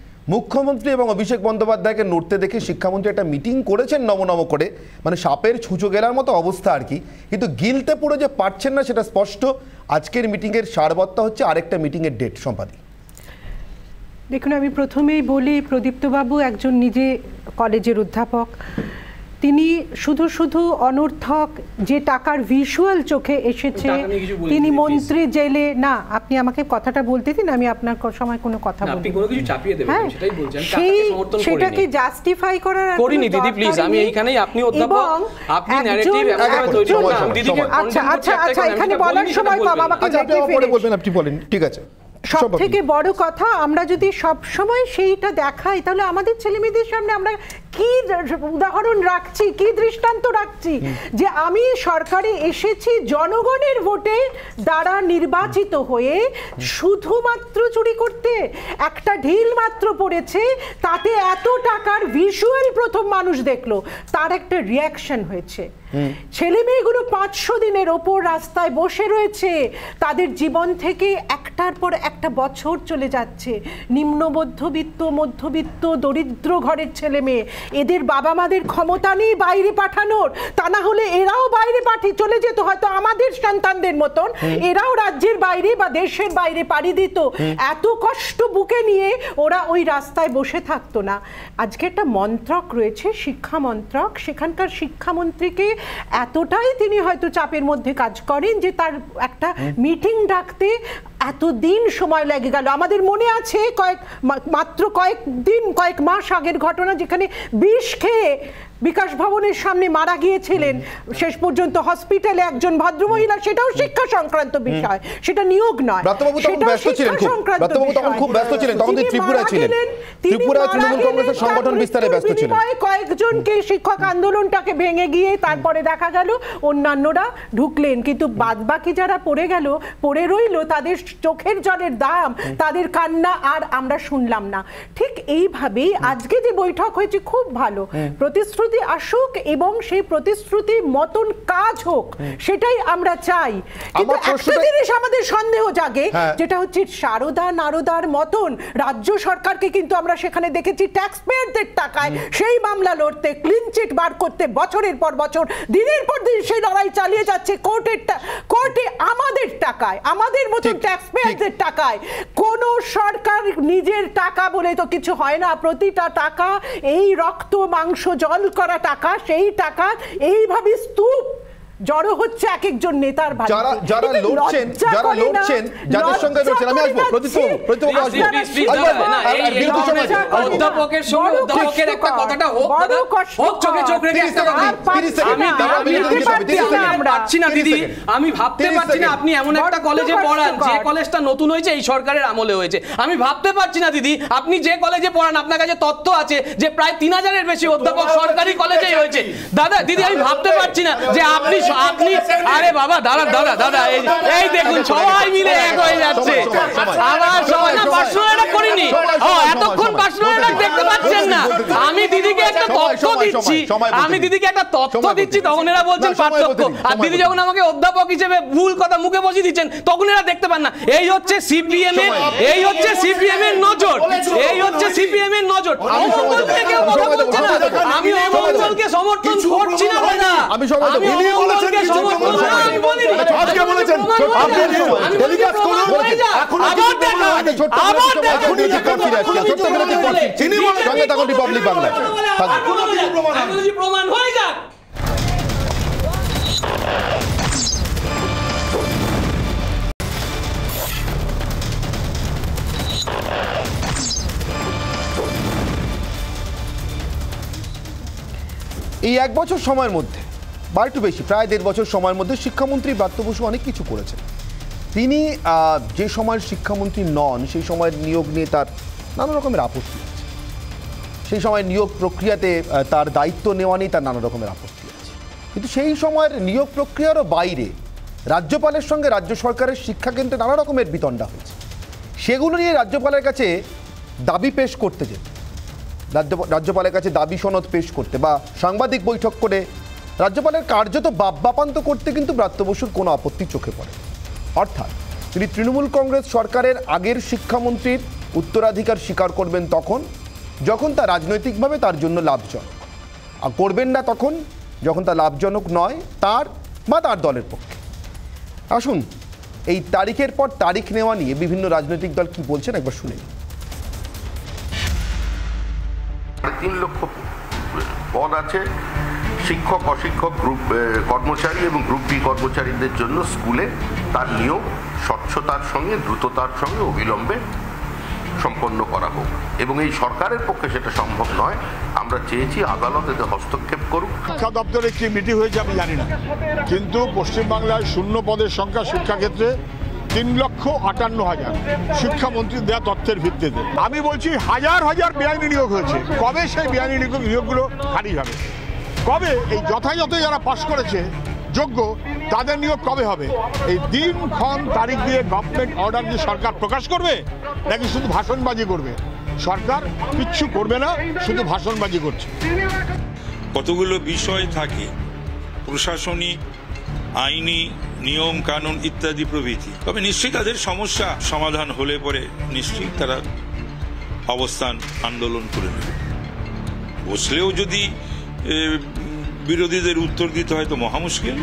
মুখ্যমন্ত্রী এবং অভিষেক বন্দ্যোপাধ্যায়কে নড়তে দেখে শিক্ষামন্ত্রী একটা মিটিং করেছেন নমনম করে মানে সাপের ছুঁচো গেলার মতো অবস্থা আর কি কিন্তু গিলতে পুরো যে পারছেন না সেটা স্পষ্ট আজকের মিটিংয়ের সারবত্তা হচ্ছে আরেকটা মিটিংয়ের ডেট সম্পাদক দেখুন আমি প্রথমেই বলি প্রদীপ্তবাবু একজন নিজে কলেজের অধ্যাপক তিনি শুধু শুধু অনর্থক যে টাকার ভিজুয়াল চোখে এসেছে তিনি মন্ত্রী জেলে না আপনি আমাকে কথাটা বলতে দিন আমি আপনার সময় কোনো কথা বলি হ্যাঁ সেই সেটাকে জাস্টিফাই করার করিনি দিদি প্লিজ আমি এইখানেই আপনি অধ্যাপক আপনি আচ্ছা আচ্ছা আচ্ছা এখানে বলার সময় আমাকে আচ্ছা, বলবেন আপনি বলেন ঠিক আছে সব থেকে বড় কথা আমরা যদি সব সময় সেইটা দেখাই তাহলে আমাদের ছেলেমেয়েদের সামনে আমরা কি উদাহরণ রাখছি কি দৃষ্টান্ত রাখছি যে আমি সরকারে এসেছি জনগণের ভোটে দ্বারা নির্বাচিত হয়ে শুধুমাত্র চুরি করতে একটা ঢিল মাত্র পড়েছে তাতে এত টাকার ভিজুয়াল প্রথম মানুষ দেখলো তার একটা রিয়াকশন হয়েছে ছেলে মেয়েগুলো পাঁচশো দিনের ওপর রাস্তায় বসে রয়েছে তাদের জীবন থেকে একটার পর একটা বছর চলে যাচ্ছে নিম্ন মধ্যবিত্ত মধ্যবিত্ত দরিদ্র ঘরের ছেলে মেয়ে এদের বাবা মাদের ক্ষমতা নেই বাইরে পাঠানোর তা না হলে এরাও বাইরে পাঠিয়ে চলে যেত হয়তো আমাদের সন্তানদের মতন এরাও রাজ্যের বাইরে বা দেশের বাইরে পাড়ি দিত এত কষ্ট বুকে নিয়ে ওরা ওই রাস্তায় বসে থাকতো না আজকে একটা মন্ত্রক রয়েছে শিক্ষা মন্ত্রক সেখানকার শিক্ষামন্ত্রীকে এতটাই তিনি হয়তো চাপের মধ্যে কাজ করেন যে তার একটা মিটিং ডাকতে এতদিন সময় লেগে গেল আমাদের মনে আছে কয়েক মাত্র কয়েক দিন কয়েক মাস আগের ঘটনা যেখানে বিষ খেয়ে বিকাশ ভবনের সামনে মারা গিয়েছিলেন শেষ পর্যন্ত হসপিটালে একজন মহিলা সেটাও শিক্ষা সংক্রান্ত বিষয় সেটা নিয়োগ নয় কয়েকজনকে শিক্ষক আন্দোলনটাকে ভেঙে গিয়ে তারপরে দেখা গেল অন্যান্যরা ঢুকলেন কিন্তু বাদবাকি যারা পড়ে গেল পড়ে রইল তাদের চোখের জলের দাম তাদের কান্না আর আমরা শুনলাম না ঠিক এইভাবেই আজকে যে বৈঠক হয়েছে খুব ভালো প্রতিশ্রুতি প্রতিশ্রুতি আসুক এবং সেই প্রতিশ্রুতি মতন কাজ হোক সেটাই আমরা চাই কিন্তু একটা জিনিস আমাদের সন্দেহ জাগে হ্যাঁ। যেটা হচ্ছে সারদা নারদার মতন রাজ্য সরকারকে কিন্তু আমরা সেখানে দেখেছি ট্যাক্স পেয়ারদের টাকায় সেই মামলা লড়তে ক্লিন চিট বার করতে বছরের পর বছর দিনের পর দিন সেই লড়াই চালিয়ে যাচ্ছে কোর্টের কোর্টে আমাদের টাকায় আমাদের মতন ট্যাক্স পেয়ারদের টাকায় কোন সরকার নিজের টাকা বলে তো কিছু হয় না প্রতিটা টাকা এই রক্ত মাংস জল করা টাকা সেই টাকা এইভাবে স্তূপ জড়ো হচ্ছে এক একজন নেতার ভাই যারা লড়ছেন যারা লড়ছেন যাদের সঙ্গে লড়ছেন আমি আসবো প্রতিপক্ষ প্রতিপক্ষ আসবো অধ্যাপকের সঙ্গে অধ্যাপকের একটা কথাটা হোক হোক চোখে চোখ রেখে আমি পাচ্ছি না দিদি আমি ভাবতে পারছি না আপনি এমন একটা কলেজে পড়ান যে কলেজটা নতুন হয়েছে এই সরকারের আমলে হয়েছে আমি ভাবতে পারছি না দিদি আপনি যে কলেজে পড়ান আপনার কাছে তথ্য আছে যে প্রায় তিন হাজারের বেশি অধ্যাপক সরকারি কলেজেই হয়েছে দাদা দিদি আমি ভাবতে পারছি না যে আপনি আচ্ছা, আপনি আরে বাবা দাদা দাদা দাদা এই দেখুন সবাই মিলে এক হয়ে যাচ্ছে আবার সবাই না করিনি ও এতক্ষণ দেখতে পাচ্ছেন না আমি দিদিকে একটা তথ্য দিচ্ছি আমি দিদিকে একটা তথ্য দিচ্ছি তখন এরা বলছেন পার্থক্য আর দিদি যখন আমাকে অধ্যাপক হিসেবে ভুল কথা মুখে বসিয়ে দিচ্ছেন তখন এরা দেখতে পান না এই হচ্ছে সিপিএম এর এই হচ্ছে সিপিএম এর নজর এই হচ্ছে সিপিএম এর নজর আমি অমঙ্গলকে সমর্থন করছি না আমি সমর্থন আচ্ছা, এই এক বছর সময়ের মধ্যে বা একটু বেশি প্রায় দেড় বছর সময়ের মধ্যে শিক্ষামন্ত্রী ব্রাত্য অনেক কিছু করেছেন তিনি যে সময়ের শিক্ষামন্ত্রী নন সেই সময়ের নিয়োগ নিয়ে তার নানা রকমের আপত্তি আছে সেই সময় নিয়োগ প্রক্রিয়াতে তার দায়িত্ব নেওয়া নিয়ে তার নানা রকমের আপত্তি আছে কিন্তু সেই সময়ের নিয়োগ প্রক্রিয়ারও বাইরে রাজ্যপালের সঙ্গে রাজ্য সরকারের শিক্ষাকেন্দ্রে নানা রকমের বিতণ্ডা হয়েছে সেগুলো নিয়ে রাজ্যপালের কাছে দাবি পেশ করতে যেত রাজ্যপালের কাছে দাবি সনদ পেশ করতে বা সাংবাদিক বৈঠক করে রাজ্যপালের কার্যত বাপান্ত করতে কিন্তু ব্রাত্য বসুর কোনো আপত্তি চোখে পড়ে অর্থাৎ তিনি তৃণমূল কংগ্রেস সরকারের আগের শিক্ষামন্ত্রীর উত্তরাধিকার স্বীকার করবেন তখন যখন তা রাজনৈতিকভাবে তার জন্য লাভজনক আর করবেন না তখন যখন তা লাভজনক নয় তার বা তার দলের পক্ষে আসুন এই তারিখের পর তারিখ নেওয়া নিয়ে বিভিন্ন রাজনৈতিক দল কি বলছেন একবার শুনে তিন লক্ষ পদ আছে শিক্ষক অশিক্ষক গ্রুপ কর্মচারী এবং গ্রুপ বি কর্মচারীদের জন্য স্কুলে তার নিয়োগ স্বচ্ছতার সঙ্গে দ্রুততার সঙ্গে অবিলম্বে সম্পন্ন করা হোক এবং এই সরকারের পক্ষে সেটা সম্ভব নয় আমরা চেয়েছি আদালত এতে হস্তক্ষেপ করুক শিক্ষা দপ্তরে কি মিটিং হয়েছে আমি জানি না কিন্তু পশ্চিমবাংলায় শূন্য পদের সংখ্যা শিক্ষাক্ষেত্রে তিন লক্ষ আটান্ন হাজার শিক্ষামন্ত্রীর দেওয়া তথ্যের ভিত্তিতে আমি বলছি হাজার হাজার বেআইনি নিয়োগ হয়েছে কবে সেই বেআইনি নিয়োগগুলো খারিজ হবে কবে এই যথাযথ যারা পাশ করেছে যোগ্য তাদের নিয়োগ কবে হবে এই দিন ক্ষণ তারিখ দিয়ে গভর্নমেন্ট অর্ডার দিয়ে সরকার প্রকাশ করবে নাকি শুধু ভাষণবাজি করবে সরকার কিচ্ছু করবে না শুধু ভাষণবাজি করছে কতগুলো বিষয় থাকে প্রশাসনিক আইনি নিয়ম কানুন ইত্যাদি প্রভৃতি তবে নিশ্চয়ই তাদের সমস্যা সমাধান হলে পরে নিশ্চয়ই তারা অবস্থান আন্দোলন করে নেবে বসলেও যদি বিরোধীদের উত্তর দিতে হয়তো মহামুশকিল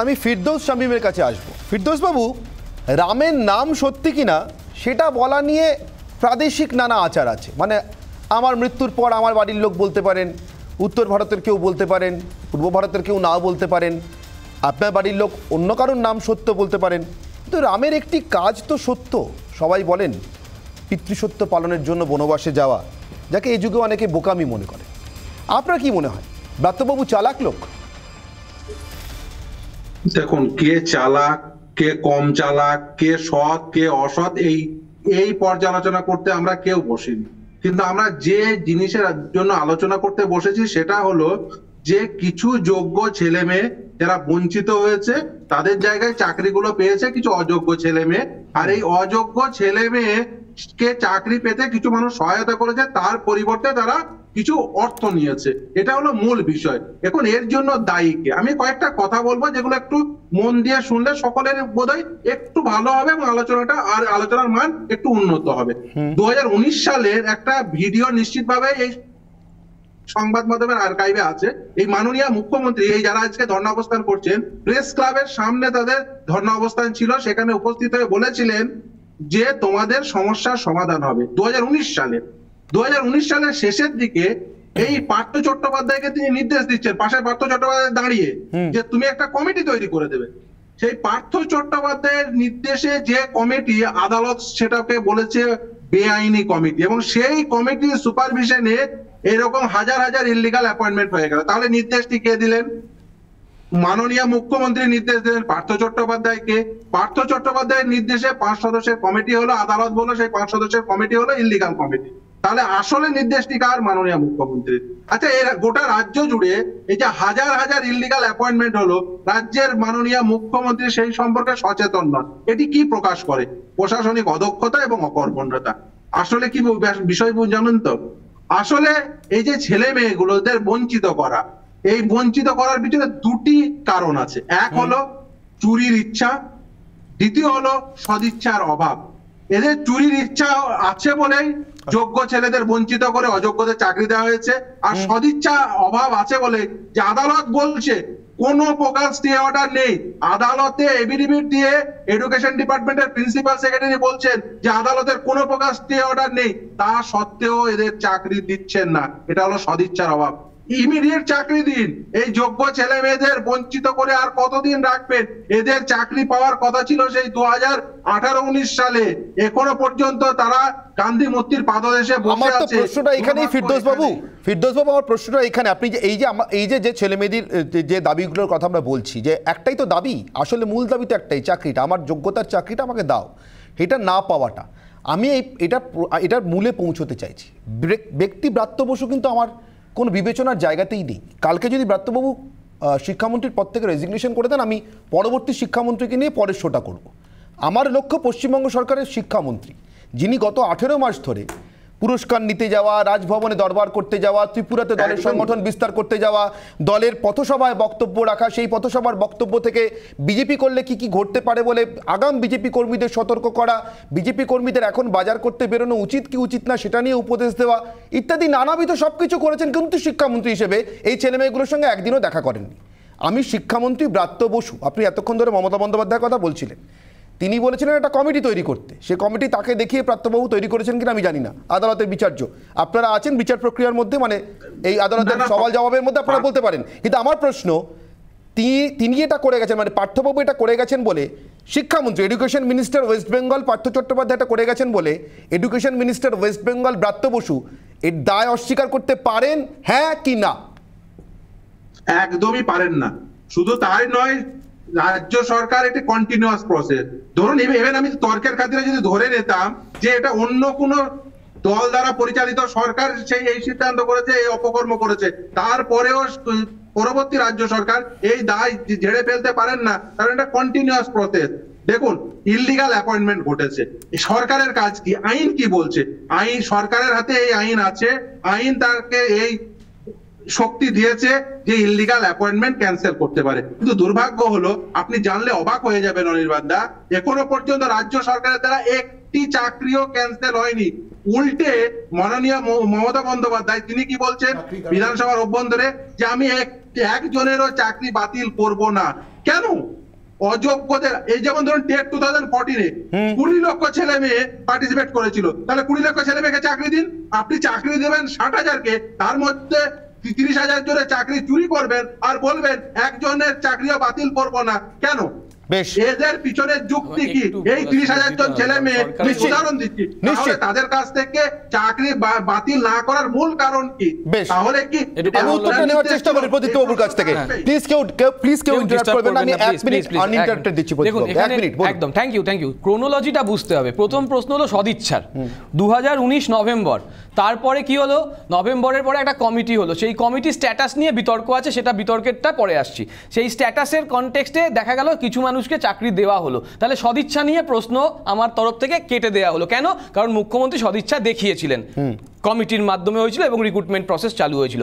আমি ফিরদৌস শামীমের কাছে আসব ফিরদৌস বাবু রামের নাম সত্যি কিনা সেটা বলা নিয়ে প্রাদেশিক নানা আচার আছে মানে আমার মৃত্যুর পর আমার বাড়ির লোক বলতে পারেন উত্তর ভারতের কেউ বলতে পারেন পূর্ব ভারতের কেউ নাও বলতে পারেন আপনার বাড়ির লোক অন্য কারোর নাম সত্য বলতে পারেন কিন্তু রামের একটি কাজ তো সত্য সবাই বলেন পিতৃসত্য পালনের জন্য বনবাসে যাওয়া যাকে এই যুগে অনেকে বোকামি মনে করে আপনার কি মনে হয় ব্রাত্যবাবু চালাক লোক দেখুন কে চালাক কে কম চালাক কে সৎ কে অসৎ এই এই পর্যালোচনা করতে আমরা কেউ বসিনি কিন্তু আমরা যে জিনিসের জন্য আলোচনা করতে বসেছি সেটা হলো যে কিছু যোগ্য ছেলে মেয়ে যারা বঞ্চিত হয়েছে তাদের জায়গায় চাকরিগুলো পেয়েছে কিছু অযোগ্য ছেলে মেয়ে আর এই অযোগ্য ছেলে মেয়ে কে চাকরি পেতে কিছু মানুষ সহায়তা করেছে তার পরিবর্তে তারা কিছু অর্থ নিয়েছে এটা হলো মূল বিষয় এখন এর জন্য দায়ী কে আমি কয়েকটা কথা বলবো যেগুলো একটু মন দিয়ে শুনলে সকলের বোধহয় একটু ভালো হবে এবং আলোচনাটা আর আলোচনার মান একটু উন্নত হবে দু সালের একটা ভিডিও নিশ্চিতভাবে এই সংবাদ মাধ্যমের আর্কাইভে আছে এই মাননীয় মুখ্যমন্ত্রী এই যারা আজকে ধর্ণা অবস্থান করছেন প্রেস ক্লাবের সামনে তাদের ধর্ণা অবস্থান ছিল সেখানে উপস্থিত হয়ে বলেছিলেন যে তোমাদের সমস্যার সমাধান হবে দু সালে দু সালের শেষের দিকে এই পার্থ চট্টোপাধ্যায়কে তিনি নির্দেশ দিচ্ছেন পাশে পার্থ চট্টোপাধ্যায় দাঁড়িয়ে যে তুমি একটা কমিটি তৈরি করে দেবে সেই পার্থ চট্টোপাধ্যায়ের নির্দেশে যে কমিটি আদালত সেটাকে বলেছে বেআইনি কমিটি এবং সেই কমিটির সুপারভিশনে এরকম হাজার হাজার ইলিগাল অ্যাপয়েন্টমেন্ট হয়ে গেল তাহলে নির্দেশটি কে দিলেন মাননীয় মুখ্যমন্ত্রী নির্দেশ দিলেন পার্থ চট্টোপাধ্যায়কে পার্থ চট্টোপাধ্যায়ের নির্দেশে পাঁচ সদস্যের কমিটি হলো আদালত বলো সেই পাঁচ সদস্যের কমিটি হলো ইলিগাল কমিটি তাহলে আসলে নির্দেশটি কার মাননীয় মুখ্যমন্ত্রী আচ্ছা এর গোটা রাজ্য জুড়ে এই যে হাজার হাজার ইলিগাল অ্যাপয়েন্টমেন্ট হলো রাজ্যের মাননীয় মুখ্যমন্ত্রী সেই সম্পর্কে সচেতন নন এটি কি প্রকাশ করে প্রশাসনিক অদক্ষতা এবং অকর্মণ্যতা আসলে কি বিষয় জানেন তো আসলে এই যে ছেলে মেয়েগুলোদের বঞ্চিত করা এই বঞ্চিত করার পিছনে দুটি কারণ আছে এক হলো চুরির ইচ্ছা দ্বিতীয় হলো সদিচ্ছার অভাব এদের চুরির ইচ্ছা আছে বলেই যোগ্য ছেলেদের বঞ্চিত করে অযোগ্যদের চাকরি দেওয়া হয়েছে আর সদিচ্ছা অভাব আছে বলে যে আদালত বলছে কোন প্রকার স্টে অর্ডার নেই আদালতে এবিডিবিট দিয়ে এডুকেশন ডিপার্টমেন্টের প্রিন্সিপাল সেক্রেটারি বলছেন যে আদালতের কোনো প্রকার স্টে অর্ডার নেই তা সত্ত্বেও এদের চাকরি দিচ্ছেন না এটা হলো সদিচ্ছার অভাব ইমিডিয়েট চাকরি দিন এই যোগ্য ছেলে মেয়েদের বঞ্চিত করে আর কতদিন রাখবেন এদের চাকরি পাওয়ার কথা ছিল সেই দু হাজার আঠারো উনিশ সালে এখনো পর্যন্ত তারা গান্ধী মূর্তির পাদদেশে বসে আছে প্রশ্নটা এখানেই ফিরদোস বাবু ফিরদোস বাবু আমার প্রশ্নটা এখানে আপনি যে এই যে এই যে যে ছেলে মেয়েদের যে দাবিগুলোর কথা আমরা বলছি যে একটাই তো দাবি আসলে মূল দাবি তো একটাই চাকরিটা আমার যোগ্যতার চাকরিটা আমাকে দাও এটা না পাওয়াটা আমি এই এটা এটার মূলে পৌঁছতে চাইছি ব্যক্তি ব্রাত্য বসু কিন্তু আমার কোনো বিবেচনার জায়গাতেই নেই কালকে যদি ব্রাত্যবাবু শিক্ষামন্ত্রীর পদ থেকে রেজিগনেশন করে দেন আমি পরবর্তী শিক্ষামন্ত্রীকে নিয়ে পরের শোটা করব আমার লক্ষ্য পশ্চিমবঙ্গ সরকারের শিক্ষামন্ত্রী যিনি গত আঠেরো মাস ধরে পুরস্কার নিতে যাওয়া রাজভবনে দরবার করতে যাওয়া ত্রিপুরাতে দলের সংগঠন বিস্তার করতে যাওয়া দলের পথসভায় বক্তব্য রাখা সেই পথসভার বক্তব্য থেকে বিজেপি করলে কি কি ঘটতে পারে বলে আগাম বিজেপি কর্মীদের সতর্ক করা বিজেপি কর্মীদের এখন বাজার করতে বেরোনো উচিত কি উচিত না সেটা নিয়ে উপদেশ দেওয়া ইত্যাদি নানাবিধ সব কিছু করেছেন কিন্তু শিক্ষামন্ত্রী হিসেবে এই ছেলেমেয়েগুলোর সঙ্গে একদিনও দেখা করেননি আমি শিক্ষামন্ত্রী ব্রাত্য বসু আপনি এতক্ষণ ধরে মমতা বন্দ্যোপাধ্যায়ের কথা বলছিলেন তিনি বলেছিলেন একটা কমিটি তৈরি করতে সে কমিটি তাকে দেখিয়ে প্রাপ্তবাবু তৈরি করেছেন কিনা আমি জানি না আদালতের বিচার্য আপনারা আছেন বিচার প্রক্রিয়ার মধ্যে মানে এই আদালতের সওয়াল জবাবের মধ্যে আপনারা বলতে পারেন কিন্তু আমার প্রশ্ন তিনি তিনি এটা করে গেছেন মানে পার্থবাবু এটা করে গেছেন বলে শিক্ষামন্ত্রী এডুকেশন মিনিস্টার ওয়েস্ট বেঙ্গল পার্থ চট্টোপাধ্যায় এটা করে গেছেন বলে এডুকেশন মিনিস্টার ওয়েস্ট বেঙ্গল ব্রাত্য বসু এর দায় অস্বীকার করতে পারেন হ্যাঁ কি না একদমই পারেন না শুধু তাই নয় রাজ্য সরকার এটা কন্টিনিউয়াস প্রসেস ধরুন ইভেন আমি তর্কের খাতিরে যদি ধরে নিতাম যে এটা অন্য কোনো দল দ্বারা পরিচালিত সরকার সেই এই সিদ্ধান্ত করেছে এই অপকর্ম করেছে তারপরেও পরবর্তী রাজ্য সরকার এই দায় ঝেড়ে ফেলতে পারেন না কারণ এটা কন্টিনিউয়াস প্রসেস দেখুন ইলিগাল অ্যাপয়েন্টমেন্ট ঘটেছে সরকারের কাজ কি আইন কি বলছে আইন সরকারের হাতে এই আইন আছে আইন তাকে এই শক্তি দিয়েছে যে ইলিগাল অ্যাপয়েন্টমেন্ট ক্যান্সেল করতে পারে কিন্তু দুর্ভাগ্য হলো আপনি জানলে অবাক হয়ে যাবেন অনির্বাণ এখনো পর্যন্ত রাজ্য সরকারের দ্বারা একটি চাকরিও ক্যান্সেল হয়নি উল্টে মাননীয় মমতা বন্দ্যোপাধ্যায় তিনি কি বলছেন বিধানসভার অভ্যন্তরে যে আমি একজনেরও চাকরি বাতিল করব না কেন অযোগ্যদের এই যেমন ধরুন টেট টু থাউজেন্ড ফোরটিনে কুড়ি লক্ষ ছেলে মেয়ে পার্টিসিপেট করেছিল তাহলে কুড়ি লক্ষ ছেলে মেয়েকে চাকরি দিন আপনি চাকরি দেবেন ষাট হাজারকে তার মধ্যে তিরিশ হাজার জনের চাকরি চুরি করবেন আর বলবেন একজনের চাকরিও বাতিল করবো না কেন তাদের কাছ থেকে চাকরি থ্যাংক ইউ ক্রোনোলজিটা বুঝতে হবে প্রথম প্রশ্ন হলো সদিচ্ছার উনিশ নভেম্বর তারপরে কি হলো নভেম্বরের পরে একটা কমিটি হলো সেই কমিটি স্ট্যাটাস নিয়ে বিতর্ক আছে সেটা বিতর্কেরটা পরে আসছি সেই স্ট্যাটাসের কনটেক্সটে দেখা গেল কিছু মানুষ মানুষকে চাকরি দেওয়া হলো তাহলে সদিচ্ছা নিয়ে প্রশ্ন আমার তরফ থেকে কেটে দেওয়া হলো কেন কারণ মুখ্যমন্ত্রী সদিচ্ছা দেখিয়েছিলেন কমিটির মাধ্যমে হয়েছিল এবং রিক্রুটমেন্ট প্রসেস চালু হয়েছিল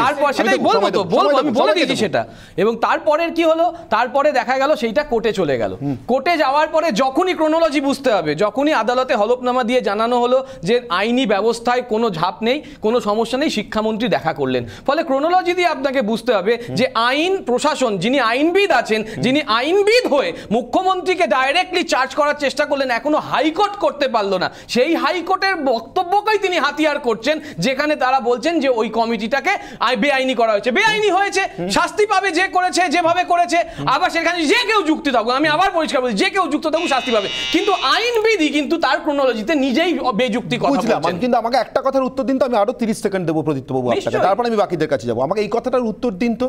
তারপর সেটাই বলবো তো বলবো আমি বলে দিয়েছি সেটা এবং তারপরের কি হলো তারপরে দেখা গেল সেইটা কোর্টে চলে গেল কোর্টে যাওয়ার পরে যখনই ক্রোনোলজি বুঝতে হবে যখনই আদালতে হলফনামা দিয়ে জানানো হলো যে আইনি ব্যবস্থায় কোনো ঝাপ নেই কোনো সমস্যা নেই শিক্ষামন্ত্রী দেখা করলেন ফলে ক্রোনোলজি দিয়ে আপনাকে বুঝতে হবে যে আইন প্রশাসন প্রশাসন যিনি আইনবিদ আছেন যিনি আইনবিদ হয়ে মুখ্যমন্ত্রীকে ডাইরেক্টলি চার্জ করার চেষ্টা করলেন এখনো হাইকোর্ট করতে পারল না সেই হাইকোর্টের বক্তব্যকেই তিনি হাতিয়ার করছেন যেখানে তারা বলছেন যে ওই কমিটিটাকে বেআইনি করা হয়েছে বেআইনি হয়েছে শাস্তি পাবে যে করেছে যেভাবে করেছে আবার সেখানে যে কেউ যুক্তি থাকুক আমি আবার পরিষ্কার বলছি যে কেউ যুক্ত থাকুক শাস্তি পাবে কিন্তু আইনবিদই কিন্তু তার ক্রোনোলজিতে নিজেই বেযুক্তি কথা বলছেন কিন্তু আমাকে একটা কথার উত্তর দিন তো আমি আরো 30 সেকেন্ড দেবো প্রদীপ্ত বাবু আপনাকে তারপর আমি বাকিদের কাছে যাব আমাকে এই কথাটার উত্তর দিন তো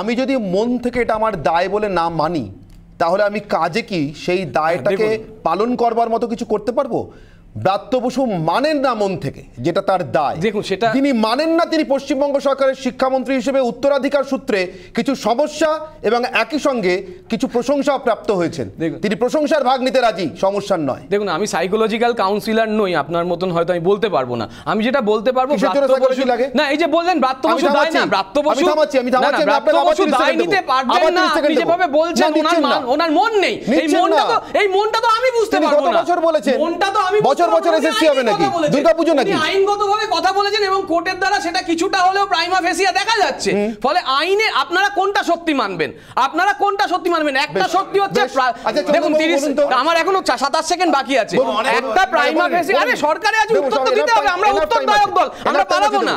আমি যদি মন থেকে এটা আমার দায় বলে না মানি তাহলে আমি কাজে কি সেই হ্যাঁ, দায়টাকে পালন করবার মতো কিছু করতে পারবো দাত্তবসু মানেন না মন থেকে যেটা তার দায় দেখুন সেটা তিনি মানেন না তিনি পশ্চিমবঙ্গ সরকারের শিক্ষামন্ত্রী হিসেবে উত্তরাধিকার সূত্রে কিছু সমস্যা এবং একই সঙ্গে কিছু প্রশংসা প্রাপ্ত হয়েছেন তিনি প্রশংসার ভাগ নিতে রাজি সমস্যার নয় দেখুন আমি সাইকোলজিক্যাল কাউন্সিলর নই আপনার মতন হয়তো আমি বলতে পারবো না আমি যেটা বলতে পারবো না এই যে বললেন ব্রাত্য দায় না ব্রাত্য বসু আমি থামাচ্ছি ব্রাত্য বসু দায় নিতে পারবেন না আপনি যেভাবে বলছেন ওনার মন ওনার মন নেই এই মনটা তো এই মনটা তো আমি বুঝতে পারবো না বছর বলেছেন মনটা তো আমি বছর বছর এসএসসি হবে নাকি দুর্গাপুজো নাকি আইনগতভাবে কথা বলেছেন এবং কোর্টের দ্বারা সেটা কিছুটা হলেও প্রাইমা ফেসিয়া দেখা যাচ্ছে ফলে আইনে আপনারা কোনটা সত্যি মানবেন আপনারা কোনটা সত্যি মানবেন একটা সত্যি হচ্ছে আচ্ছা, দেখুন 30 আমার এখনো 27 সেকেন্ড বাকি আছে একটা প্রাইমা ফেসিয়া আরে সরকারে আজ উত্তর তো দিতে হবে আমরা উত্তর দায়ক দল আমরা পারবো না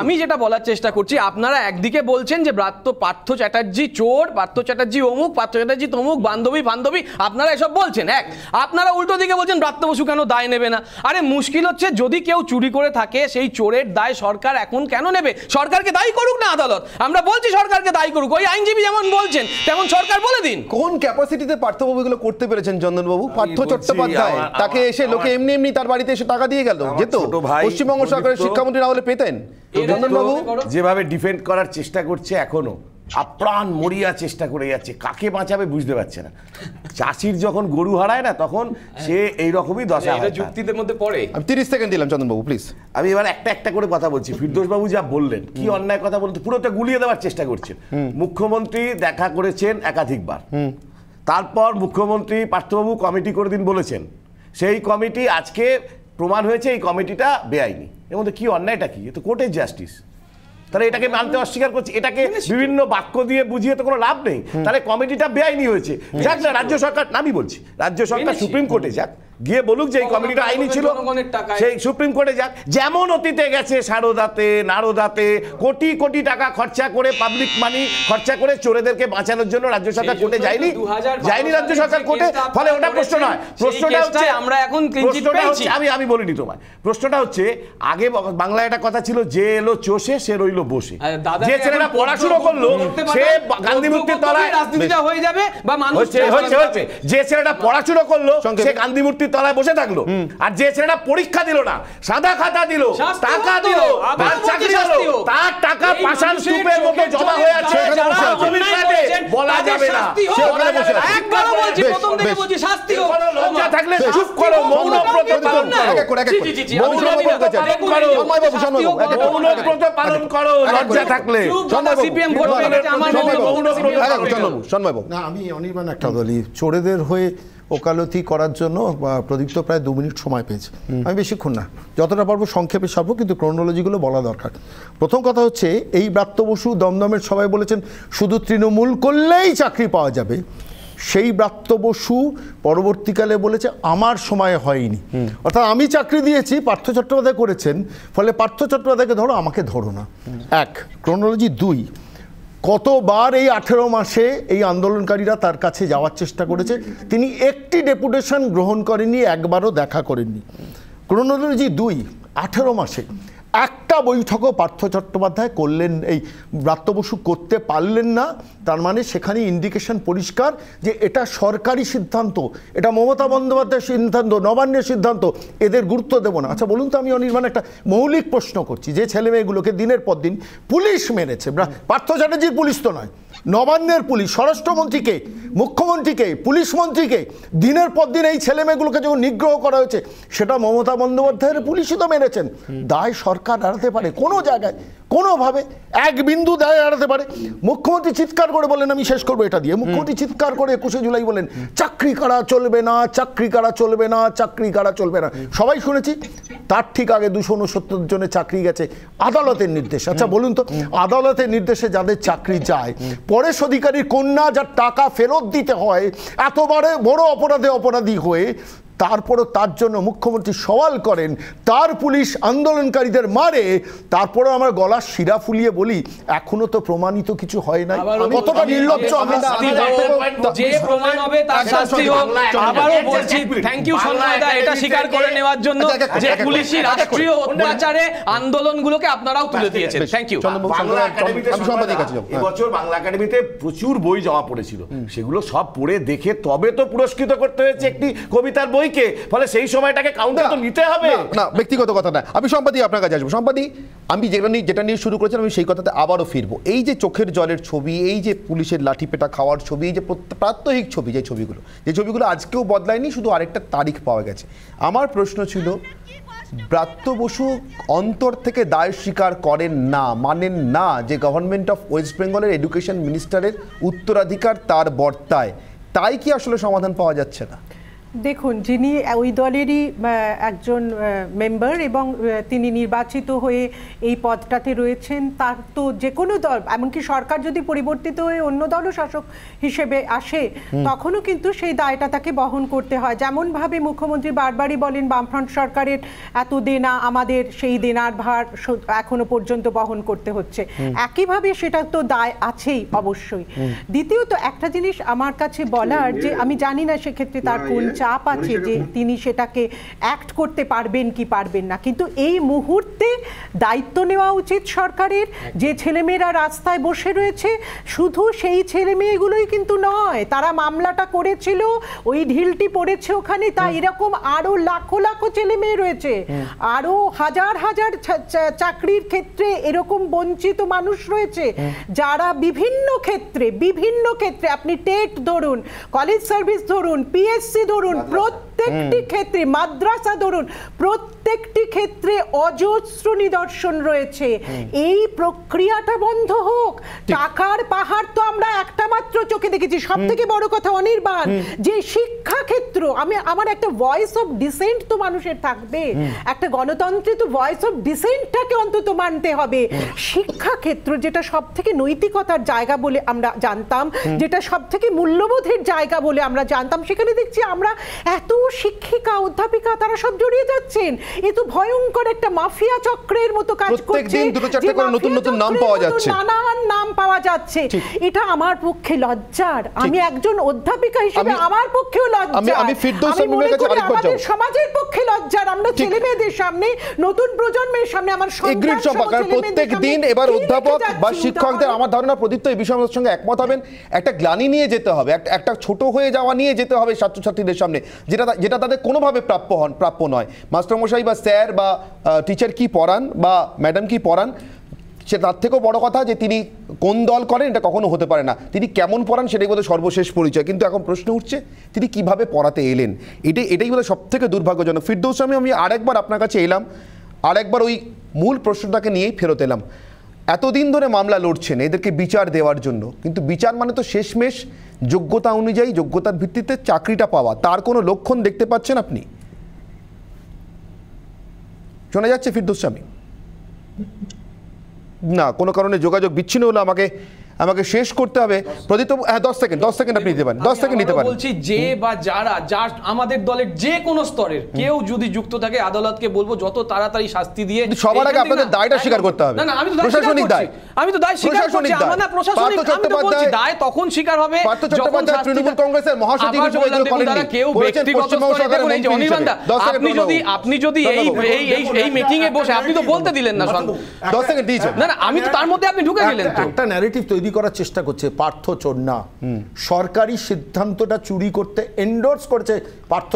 আমি যেটা বলার চেষ্টা করছি আপনারা একদিকে বলছেন যে ব্রাত্য পার্থ চ্যাটার্জি চোর পার্থ চ্যাটার্জি অমুক পার্থ চ্যাটার্জি তমুক বান্ধবী বান্ধবী আপনারা এসব বলছেন এক আপনারা উল্টো দিকে বলছেন ব্রাত্য বসু কিছু কেন দায় নেবে না আরে মুশকিল হচ্ছে যদি কেউ চুরি করে থাকে সেই চোরের দায় সরকার এখন কেন নেবে সরকারকে দায়ী করুক না আদালত আমরা বলছি সরকারকে দায়ী করুক ওই আইনজীবী যেমন বলছেন তেমন সরকার বলে দিন কোন ক্যাপাসিটিতে পার্থবাবুগুলো করতে পেরেছেন চন্দনবাবু পার্থ চট্টোপাধ্যায় তাকে এসে লোকে এমনি এমনি তার বাড়িতে এসে টাকা দিয়ে গেল যেত পশ্চিমবঙ্গ সরকারের শিক্ষামন্ত্রী না হলে পেতেন চন্দনবাবু যেভাবে ডিফেন্ড করার চেষ্টা করছে এখনো আপ্রাণ মরিয়া চেষ্টা করে যাচ্ছে কাকে বাঁচাবে বুঝতে পারছে না চাষির যখন গরু হারায় না তখন সে এই রকমই দশা হয় যুক্তিদের মধ্যে পড়ে আমি তিরিশ সেকেন্ড দিলাম চন্দনবাবু প্লিজ আমি এবার একটা একটা করে কথা বলছি ফিরদোষবাবু যা বললেন কি অন্যায় কথা বলতে পুরোটা গুলিয়ে দেওয়ার চেষ্টা করছেন মুখ্যমন্ত্রী দেখা করেছেন একাধিকবার তারপর মুখ্যমন্ত্রী পার্থবাবু কমিটি করে দিন বলেছেন সেই কমিটি আজকে প্রমাণ হয়েছে এই কমিটিটা বেআইনি এর মধ্যে কী অন্যায়টা কি এ তো কোর্টের জাস্টিস তাহলে এটাকে মানতে অস্বীকার করছে এটাকে বিভিন্ন বাক্য দিয়ে বুঝিয়ে তো কোনো লাভ নেই তাহলে কমিটিটা বেআইনি হয়েছে যাক না রাজ্য সরকার আমি বলছি রাজ্য সরকার সুপ্রিম কোর্টে যাক গিয়ে বলুক যে এই কমিটিটা আইনি ছিল সেই সুপ্রিম কোর্টে যাক যেমন অতীতে গেছে সারদাতে নারদাতে কোটি কোটি টাকা খরচা করে পাবলিক মানি খরচা করে চোরেদেরকে বাঁচানোর জন্য রাজ্য সরকার কোর্টে যায়নি যায়নি রাজ্য সরকার কোর্টে ফলে ওটা প্রশ্ন নয় প্রশ্নটা হচ্ছে আমরা এখন প্রশ্নটা হচ্ছে আমি আমি বলিনি তোমায় প্রশ্নটা হচ্ছে আগে বাংলায় একটা কথা ছিল যে এলো চষে সে রইল বসে যে ছেলেরা পড়াশোনা করলো সে গান্ধী মূর্তির তলায় রাজনীতিটা হয়ে যাবে বা মানুষ হচ্ছে হচ্ছে যে ছেলেটা পড়াশোনা করলো সে গান্ধী মূর্তির তলায় বসে থাকলো আর যে ছেলেটা পরীক্ষা দিল না সাদা খাতা দিল টাকা দিল তার চাকরি হলো তার টাকা পাশান স্তূপের মতো জমা হয়ে আছে বলা যাবে না আমি অনির্বাণ একটা বলি চোরেদের হয়ে ওকালতি করার জন্য প্রদীপ্ত প্রায় দু মিনিট সময় পেয়েছে আমি বেশিক্ষণ না যতটা পারবো সংক্ষেপে সারবো কিন্তু ক্রোনোলজিগুলো বলা দরকার প্রথম কথা হচ্ছে এই ব্রাত্য বসু দমদমের সবাই বলেছেন শুধু তৃণমূল করলেই চাকরি পাওয়া যাবে সেই ব্রাত্য বসু পরবর্তীকালে বলেছে আমার সময় হয়নি অর্থাৎ আমি চাকরি দিয়েছি পার্থ চট্টোপাধ্যায় করেছেন ফলে পার্থ চট্টোপাধ্যায়কে ধরো আমাকে ধরো না এক ক্রোনোলজি দুই কতবার এই আঠেরো মাসে এই আন্দোলনকারীরা তার কাছে যাওয়ার চেষ্টা করেছে তিনি একটি ডেপুটেশন গ্রহণ করেননি একবারও দেখা করেননি ক্রোনোলজি দুই আঠেরো মাসে একটা বৈঠকও পার্থ চট্টোপাধ্যায় করলেন এই ব্রাত্য বসু করতে পারলেন না তার মানে সেখানে ইন্ডিকেশন পরিষ্কার যে এটা সরকারি সিদ্ধান্ত এটা মমতা বন্দ্যোপাধ্যায়ের সিদ্ধান্ত নবান্নের সিদ্ধান্ত এদের গুরুত্ব দেবো না আচ্ছা বলুন তো আমি অনির্মাণ একটা মৌলিক প্রশ্ন করছি যে ছেলে মেয়েগুলোকে দিনের পর দিন পুলিশ মেরেছে পার্থ চ্যাটার্জির পুলিশ তো নয় নবান্নের পুলিশ স্বরাষ্ট্রমন্ত্রীকে মুখ্যমন্ত্রীকে পুলিশ মন্ত্রীকে দিনের পর দিন এই ছেলেমেয়েগুলোকে যখন নিগ্রহ করা হয়েছে সেটা মমতা বন্দ্যোপাধ্যায়ের পুলিশই তো মেরেছেন দায় সরকার সরকার দাঁড়াতে পারে কোনো জায়গায় কোনোভাবে এক বিন্দু দেয় দাঁড়াতে পারে মুখ্যমন্ত্রী চিৎকার করে বলেন আমি শেষ করবো এটা দিয়ে মুখ্যমন্ত্রী চিৎকার করে একুশে জুলাই বলেন চাকরি কারা চলবে না চাকরি কারা চলবে না চাকরি কারা চলবে না সবাই শুনেছি তার ঠিক আগে দুশো উনসত্তর জনের চাকরি গেছে আদালতের নির্দেশ আচ্ছা বলুন তো আদালতের নির্দেশে যাদের চাকরি যায় পরেশ অধিকারীর কন্যা যার টাকা ফেরত দিতে হয় এতবারে বড় অপরাধে অপরাধী হয়ে তারপরও তার জন্য মুখ্যমন্ত্রী সওয়াল করেন তার পুলিশ আন্দোলনকারীদের মারে তারপরও আমার গলার শিরা ফুলিয়ে বলি এখনো তো প্রমাণিত কিছু হয় নাই কতটা নির্লজ্জ আপনারাও দিয়েছেন হ্যাঁ। প্রচুর বই জমা পড়েছিল সেগুলো সব পড়ে দেখে তবে তো পুরস্কৃত করতে হয়েছে একটি কবিতার বই কে ফলে সেই সময়টাকে কাউন্টার তো নিতে হবে না ব্যক্তিগত কথা না আমি সম্পাদি আপনার কাছে আসবো সম্পাদি আমি যেটা নিয়ে যেটা নিয়ে শুরু করেছিলাম আমি সেই কথাতে আবারও ফিরবো এই যে চোখের জলের ছবি এই যে পুলিশের লাঠি পেটা খাওয়ার ছবি এই যে প্রাত্যহিক ছবি যে ছবিগুলো যে ছবিগুলো আজকেও বদলায়নি শুধু আরেকটা তারিখ পাওয়া গেছে আমার প্রশ্ন ছিল ব্রাত্য বসু অন্তর থেকে দায় স্বীকার করেন না মানেন না যে গভর্নমেন্ট অফ ওয়েস্ট বেঙ্গলের এডুকেশন মিনিস্টারের উত্তরাধিকার তার বর্তায় তাই কি আসলে সমাধান পাওয়া যাচ্ছে না দেখুন যিনি ওই দলেরই একজন মেম্বার এবং তিনি নির্বাচিত হয়ে এই পদটাতে রয়েছেন তার তো যে কোনো দল এমনকি সরকার যদি পরিবর্তিত হয়ে অন্য দলও শাসক হিসেবে আসে তখনও কিন্তু সেই দায়টা তাকে বহন করতে হয় যেমনভাবে মুখ্যমন্ত্রী বারবারই বলেন বামফ্রন্ট সরকারের এত দেনা আমাদের সেই দেনার ভার এখনো পর্যন্ত বহন করতে হচ্ছে একইভাবে সেটা তো দায় আছেই অবশ্যই দ্বিতীয়ত একটা জিনিস আমার কাছে বলার যে আমি জানি না সেক্ষেত্রে তার কোন চাপ আছে যে তিনি সেটাকে অ্যাক্ট করতে পারবেন কি পারবেন না কিন্তু এই মুহূর্তে দায়িত্ব নেওয়া উচিত সরকারের যে ছেলেমেয়েরা রাস্তায় বসে রয়েছে শুধু সেই ছেলেমেয়েগুলোই কিন্তু নয় তারা মামলাটা করেছিল ওই ঢিলটি পড়েছে ওখানে তা এরকম আরও লাখো লাখো ছেলেমেয়ে রয়েছে আরও হাজার হাজার চাকরির ক্ষেত্রে এরকম বঞ্চিত মানুষ রয়েছে যারা বিভিন্ন ক্ষেত্রে বিভিন্ন ক্ষেত্রে আপনি টেট ধরুন কলেজ সার্ভিস ধরুন পিএসসি ধরুন ধরুন প্রত্যেকটি ক্ষেত্রে মাদ্রাসা ধরুন প্রত্যেক প্রত্যেকটি ক্ষেত্রে অজস্র নিদর্শন রয়েছে এই প্রক্রিয়াটা বন্ধ হোক টাকার পাহাড় তো আমরা একটা মাত্র চোখে দেখেছি সব থেকে বড় কথা অনির্বাণ যে শিক্ষা ক্ষেত্র আমি আমার একটা ভয়েস অফ ডিসেন্ট তো মানুষের থাকবে একটা গণতন্ত্রে তো ভয়েস অফ ডিসেন্টটাকে অন্তত মানতে হবে শিক্ষা ক্ষেত্র যেটা সব থেকে নৈতিকতার জায়গা বলে আমরা জানতাম যেটা সব থেকে মূল্যবোধের জায়গা বলে আমরা জানতাম সেখানে দেখছি আমরা এত শিক্ষিকা অধ্যাপিকা তারা সব জড়িয়ে যাচ্ছেন এ তো ভয়ঙ্কর একটা মাফিয়া চক্রের মতো কাজ করছে প্রত্যেকদিন দুটো চারটে করে নতুন নতুন নাম পাওয়া যাচ্ছে নানান নাম পাওয়া যাচ্ছে এটা আমার পক্ষে লজ্জার আমি একজন অধ্যাপিকা হিসেবে আমার পক্ষেও লজ্জা আমি আমি ফিরদৌস মিমের কাছে আরেকবার যাব সমাজের পক্ষে লজ্জার আমরা ছেলে মেয়েদের সামনে নতুন প্রজন্মের সামনে আমার সন্তান সমাকার প্রত্যেক দিন এবার অধ্যাপক বা শিক্ষকদের আমার ধারণা প্রদীপ্ত এই বিষয় সঙ্গে একমত হবেন একটা গ্লানি নিয়ে যেতে হবে একটা ছোট হয়ে যাওয়া নিয়ে যেতে হবে ছাত্রছাত্রীদের সামনে যেটা যেটা তাদের কোনোভাবে প্রাপ্য হন প্রাপ্য নয় মাস্টারমশাই মশাই বা স্যার বা টিচার কি পড়ান বা ম্যাডাম কি পড়ান সে তার থেকেও বড় কথা যে তিনি কোন দল করেন এটা কখনো হতে পারে না তিনি কেমন পড়ান সেটাই বোধহয় সর্বশেষ পরিচয় কিন্তু এখন প্রশ্ন উঠছে তিনি কিভাবে পড়াতে এলেন এটাই এটাই বোধহয় থেকে দুর্ভাগ্যজনক ফিরদৌস আমি আমি আরেকবার আপনার কাছে এলাম আরেকবার ওই মূল প্রশ্নটাকে নিয়েই ফেরত এলাম এতদিন ধরে মামলা লড়ছেন এদেরকে বিচার দেওয়ার জন্য কিন্তু বিচার মানে তো শেষমেশ যোগ্যতা অনুযায়ী যোগ্যতার ভিত্তিতে চাকরিটা পাওয়া তার কোনো লক্ষণ দেখতে পাচ্ছেন আপনি শোনা যাচ্ছে ফিরদোস স্বামী না কোনো কারণে যোগাযোগ বিচ্ছিন্ন হলে আমাকে আমাকে শেষ করতে হবে প্রদীপ হ্যাঁ দশ সেকেন্ড দশ সেকেন্ড আপনি নিতে পারেন দশ সেকেন্ড নিতে পারেন বলছি যে বা যারা জাস্ট আমাদের দলের যে কোনো স্তরের কেউ যদি যুক্ত থাকে আদালতকে বলবো যত তাড়াতাড়ি শাস্তি দিয়ে সবার আগে আপনাদের দায়টা স্বীকার করতে হবে না না আমি তো প্রশাসনিক দায় আমি তো দায় স্বীকার করছি আমার না প্রশাসনিক আমি তো বলছি দায় তখন স্বীকার হবে পার্থ চট্টোপাধ্যায় তৃণমূল কংগ্রেসের মহাসচিব হিসেবে এগুলো করেন কেউ ব্যক্তিগত স্তরে দেখুন অনিবন্ধ আপনি যদি আপনি যদি এই এই এই মিটিং এ বসে আপনি তো বলতে দিলেন না 10 সেকেন্ড দিয়েছেন না না আমি তো তার মধ্যে আপনি ঢুকে গেলেন তো একটা ন্যারেটিভ তৈরি করার চেষ্টা করছে পার্থ চন্না সরকারি সিদ্ধান্তটা চুরি করতে এন্ডোর্স করছে পার্থ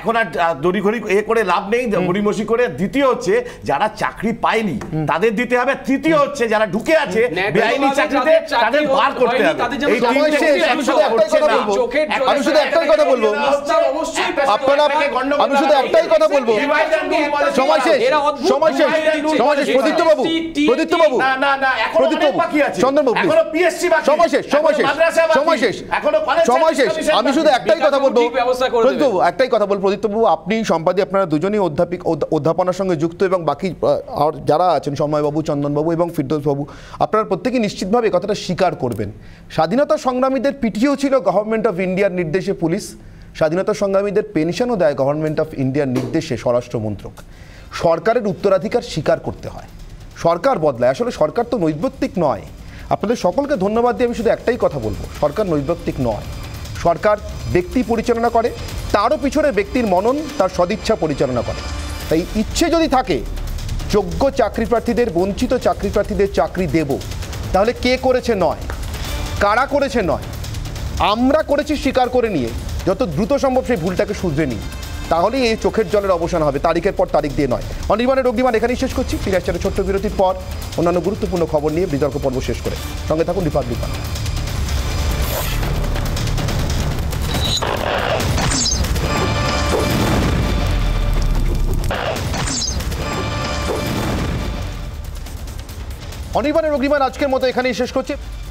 এখন আর দড়িঘড়ি এ করে লাভ নেই মরিমসি করে দ্বিতীয় হচ্ছে যারা চাকরি পায়নি তাদের দিতে হবে তৃতীয় হচ্ছে যারা ঢুকে আছে বেআইনি চাকরিতে তাদের বার করতে হবে শুধু একটাই কথা বলবো আমি শুধু একটাই কথা বলবো সময় শেষ সময় শেষ সময় শেষ প্রদীপ্ত বাবু প্রদীপ্ত বাবু প্রদীপ্ত চন্দ্রবাবু সময় শেষ সময় শেষ সময় শেষ সময় শেষ আমি শুধু একটাই কথা বলবো প্রদীপ্তবু একটাই কথা বলবো প্রদীপ্ত বাবু আপনি সম্পাদী আপনারা দুজনেই অধ্যাপিক অধ্যাপনার সঙ্গে যুক্ত এবং বাকি যারা আছেন সময়বাবু চন্দনবাবু এবং ফিরদোস বাবু আপনারা প্রত্যেকেই নিশ্চিতভাবে কথাটা স্বীকার করবেন স্বাধীনতা সংগ্রামীদের পিটিও ছিল গভর্নমেন্ট অফ ইন্ডিয়ার নির্দেশ দেশে পুলিশ স্বাধীনতা সংগ্রামীদের পেনশনও দেয় গভর্নমেন্ট অফ ইন্ডিয়ার নির্দেশে স্বরাষ্ট্র মন্ত্রক সরকারের উত্তরাধিকার স্বীকার করতে হয় সরকার বদলায় আসলে সরকার তো নৈবত্তিক নয় আপনাদের সকলকে ধন্যবাদ দিয়ে আমি শুধু একটাই কথা বলবো সরকার নৈবত্তিক নয় সরকার ব্যক্তি পরিচালনা করে তারও পিছনে ব্যক্তির মনন তার সদিচ্ছা পরিচালনা করে তাই ইচ্ছে যদি থাকে যোগ্য চাকরি প্রার্থীদের বঞ্চিত চাকরি প্রার্থীদের চাকরি দেব তাহলে কে করেছে নয় কারা করেছে নয় আমরা করেছি স্বীকার করে নিয়ে যত দ্রুত সম্ভব সেই ভুলটাকে শুধরে নিই তাহলেই এই চোখের জলের অবসান হবে তারিখের পর তারিখ দিয়ে নয় অনির্বাণের অগ্নিমান এখানেই শেষ করছি ফিরে আসছে ছোট্ট বিরতির পর অন্যান্য গুরুত্বপূর্ণ খবর নিয়ে বিতর্ক পর্ব শেষ করে সঙ্গে থাকুন রিপাবলিক অনির্বাণের অগ্নিমান আজকের মতো এখানেই শেষ করছি